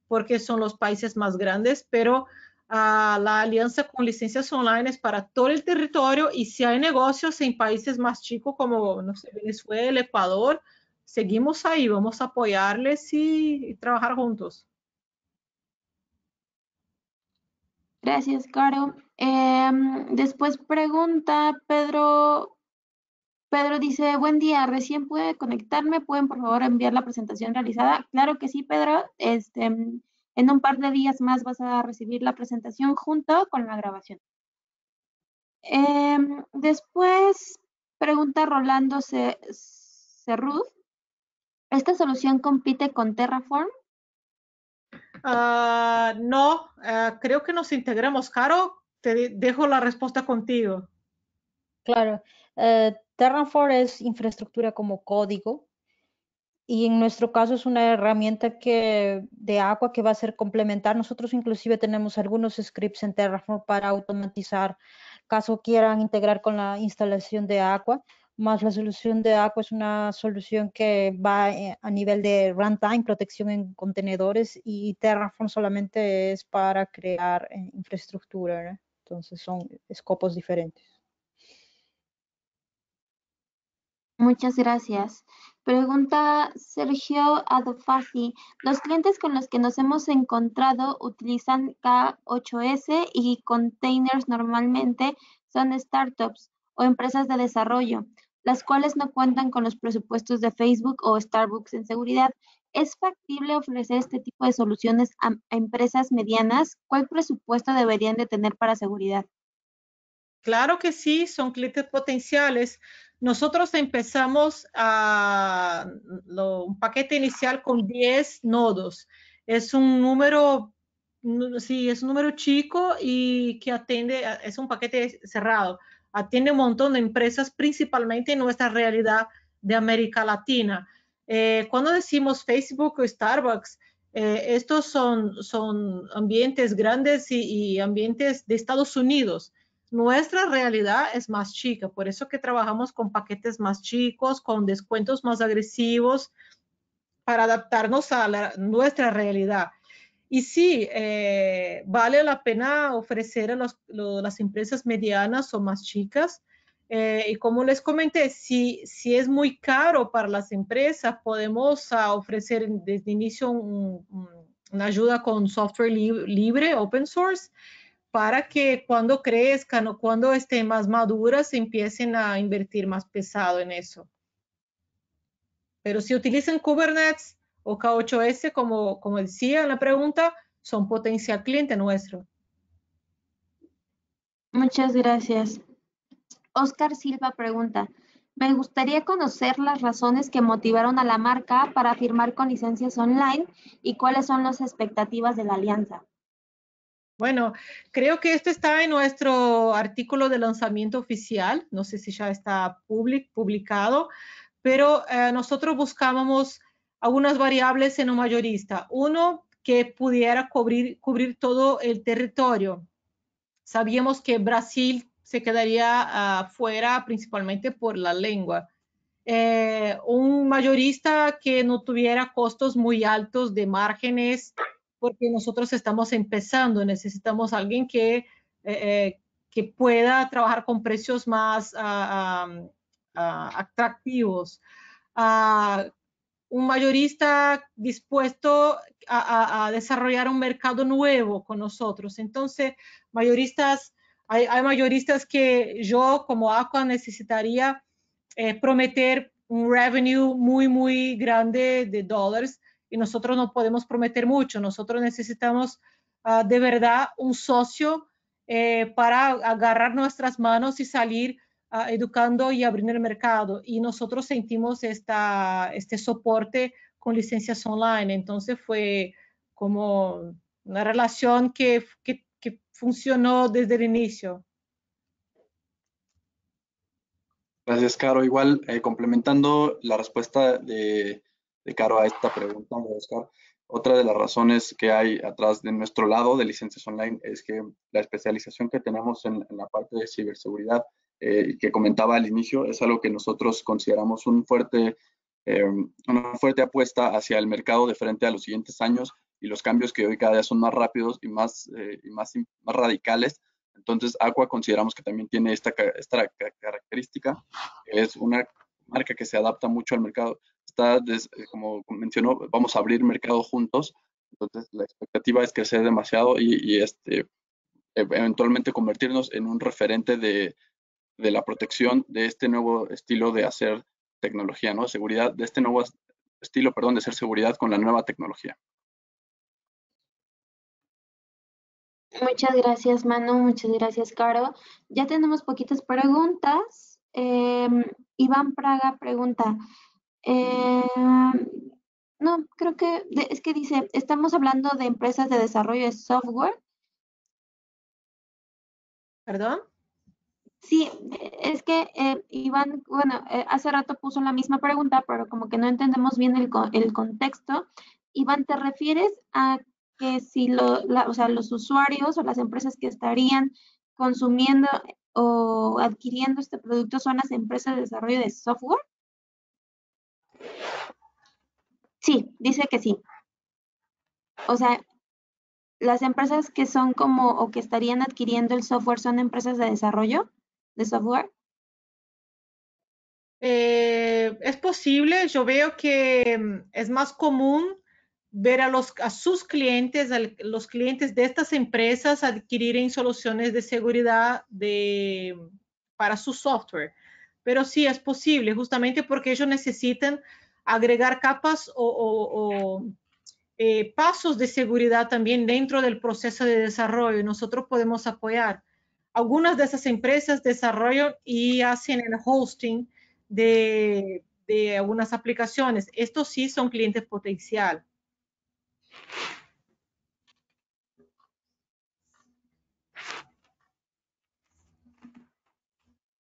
porque son los países más grandes, pero a la alianza con licencias online es para todo el territorio y si hay negocios en países más chicos como Venezuela, Ecuador, seguimos ahí, vamos a apoyarles y, trabajar juntos. Gracias, Caro. Em, después pregunta Pedro. Pedro dice, buen día, recién pude conectarme, ¿pueden por favor enviar la presentación realizada? Claro que sí, Pedro. Este, en un par de días más vas a recibir la presentación junto con la grabación. Em, después pregunta Rolando Cerruz, ¿esta solución compite con Terraform? Ah, no, ah, creo que nos integremos. Caro, te dejo la respuesta contigo. Claro, eh, Terraform es infraestructura como código y en nuestro caso es una herramienta que, de agua que va a ser complementar. Nosotros inclusive tenemos algunos scripts en Terraform para automatizar caso quieran integrar con la instalación de agua, más la solución de agua es una solución que va eh, a nivel de runtime, protección en contenedores y Terraform solamente es para crear eh, infraestructura. Entonces son escopos diferentes. Muchas gracias. Pregunta Sergio Adofasi. Los clientes con los que nos hemos encontrado utilizan K8S y containers normalmente son startups o empresas de desarrollo, las cuales no cuentan con los presupuestos de Facebook o Starbucks en seguridad. ¿Es factible ofrecer este tipo de soluciones a, a empresas medianas? ¿Cuál presupuesto deberían de tener para seguridad? Claro que sí, son clientes potenciales nosotros empezamos a un paquete inicial con 10 nodos. Es un número, mm, sí, es un número chico y que atiende, es un paquete cerrado. Atiende un montón de empresas, principalmente en nuestra realidad de América Latina. Eh, cuando decimos Facebook o Starbucks, eh, estos son, son ambientes grandes y ambientes de Estados Unidos. Nuestra realidad es más chica, por eso que trabajamos con paquetes más chicos, con descuentos más agresivos, para adaptarnos a nuestra realidad. Y sí, eh, vale la pena ofrecer a las empresas medianas o más chicas. Eh, y como les comenté, si, si es muy caro para las empresas, podemos ah, ofrecer desde inicio una ayuda con software libre, open source, para que cuando crezcan o cuando estén más maduras empiecen a invertir más pesado en eso. Pero si utilizan Kubernetes o K8S, como, como decía en la pregunta, son potencial cliente nuestro. Muchas gracias. Oscar Silva pregunta, me gustaría conocer las razones que motivaron a la marca para firmar con licencias online y cuáles son las expectativas de la alianza. Bueno, creo que esto está en nuestro artículo de lanzamiento oficial, no sé si ya está publicado, pero eh, nosotros buscábamos algunas variables en un mayorista. Uno, que pudiera cubrir, todo el territorio. Sabíamos que Brasil se quedaría fuera principalmente por la lengua. Eh, un mayorista que no tuviera costos muy altos de márgenes porque nosotros estamos empezando, necesitamos alguien que, eh, eh, que pueda trabajar con precios más ah, ah, atractivos. Ah, un mayorista dispuesto a, desarrollar un mercado nuevo con nosotros. Entonces, mayoristas, hay, mayoristas que yo como Aqua necesitaría eh, prometer un revenue muy, muy grande de dólares y nosotros no podemos prometer mucho. Nosotros necesitamos ah, de verdad un socio eh, para agarrar nuestras manos y salir ah, educando y abrir el mercado. Y nosotros sentimos esta, este soporte con licencias online. Entonces fue como una relación que, que, funcionó desde el inicio. Gracias, Caro. Igual, eh, complementando la respuesta de, de cara a esta pregunta, Oscar. Otra de las razones que hay atrás de nuestro lado de licencias online es que la especialización que tenemos en, la parte de ciberseguridad eh, que comentaba al inicio es algo que nosotros consideramos un fuerte, eh, una fuerte apuesta hacia el mercado de frente a los siguientes años y los cambios que hoy cada día son más rápidos y más, eh, y más, más radicales. Entonces, Aqua consideramos que también tiene esta, esta característica, es una marca que se adapta mucho al mercado. Eh, como mencionó, vamos a abrir mercado juntos. Entonces, la expectativa es crecer demasiado y, este, eventualmente convertirnos en un referente de, la protección de este nuevo estilo de hacer tecnología, ¿no? Seguridad, de este nuevo estilo, perdón, de hacer seguridad con la nueva tecnología. Muchas gracias, Manu. Muchas gracias, Caro. Ya tenemos poquitas preguntas. Em, Iván Praga pregunta, eh, no, creo que es que dice, estamos hablando de empresas de desarrollo de software. ¿Perdón? Sí, es que eh, Iván, bueno, eh, hace rato puso la misma pregunta, pero como que no entendemos bien el, el contexto. Iván, ¿te refieres a que si lo, o sea, los usuarios o las empresas que estarían consumiendo o adquiriendo este producto son las empresas de desarrollo de software? Sí, dice que sí. O sea, las empresas que son como o que estarían adquiriendo el software son empresas de desarrollo de software. Eh, es posible, yo veo que mm, es más común ver a, sus clientes, a los clientes de estas empresas adquirir soluciones de seguridad mm, para su software. Pero sí, es posible, justamente porque ellos necesitan agregar capas o, eh, pasos de seguridad también dentro del proceso de desarrollo. Nosotros podemos apoyar. Algunas de esas empresas desarrollan y hacen el hosting de, algunas aplicaciones. Estos sí son clientes potencial.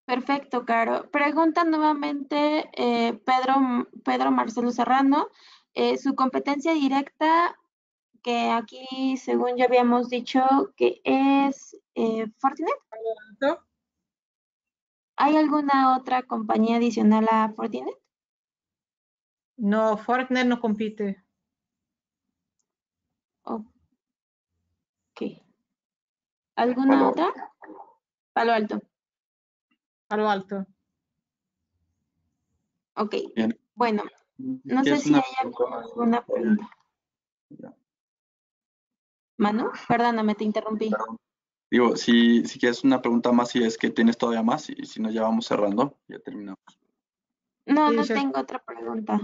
Perfecto, Caro. Pregunta nuevamente eh, Pedro, Pedro Marcelo Serrano. Eh, su competencia directa, que aquí, según ya habíamos dicho, que es eh, Fortinet. ¿Hay alguna otra compañía adicional a Fortinet? No, Fortinet no compite. Ok. ¿Alguna otra? Palo Alto alto. Ok, bueno, no sé si hay alguna pregunta. Manu, me te interrumpí. Digo, si, si quieres una pregunta más, si es que tienes todavía más, y si no, ya vamos cerrando, ya terminamos. No, no tengo otra pregunta.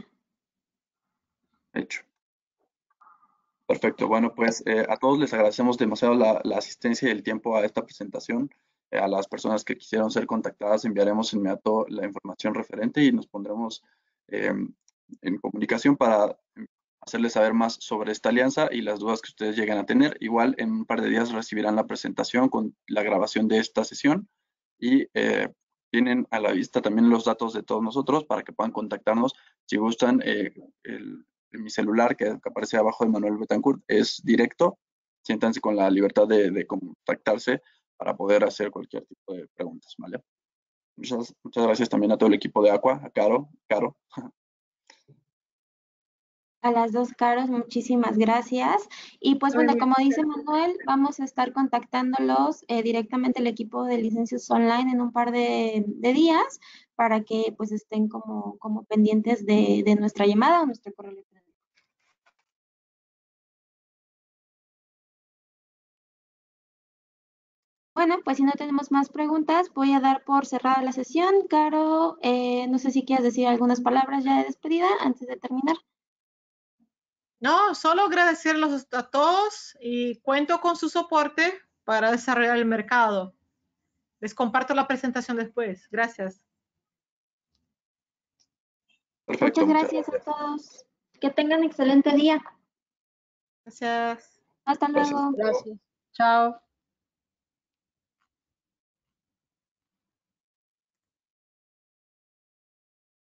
Hecho. Perfecto. Bueno, pues eh, a todos les agradecemos demasiado la asistencia y el tiempo a esta presentación a las personas que quisieron ser contactadas enviaremos en inmediato la información referente y nos pondremos em, en comunicación para hacerles saber más sobre esta alianza y las dudas que ustedes lleguen a tener. Igual en un par de días recibirán la presentación con la grabación de esta sesión y eh, tienen a la vista también los datos de todos nosotros para que puedan contactarnos si gustan. Eh, mi celular que, que, aparece abajo de Manuel Betancourt es directo. Siéntanse con la libertad de, de contactarse para poder hacer cualquier tipo de preguntas, ¿vale? Muchas, gracias también a todo el equipo de Aqua, a Caro, Caro. A las dos caros, muchísimas gracias. Y pues bueno, como dice Manuel, vamos a estar contactándolos eh, directamente el equipo de licencias online en un par de, días para que pues estén como, como pendientes de, de nuestra llamada o nuestro correo electrónico. Bueno, pues si no tenemos más preguntas, voy a dar por cerrada la sesión. Caro, eh, no sé si quieres decir algunas palabras ya de despedida antes de terminar. No, solo agradecerlos a todos y cuento con su soporte para desarrollar el mercado. Les comparto la presentación después. Gracias. muchas gracias a todos. Que tengan excelente día. Gracias. Hasta luego. gracias. Chao.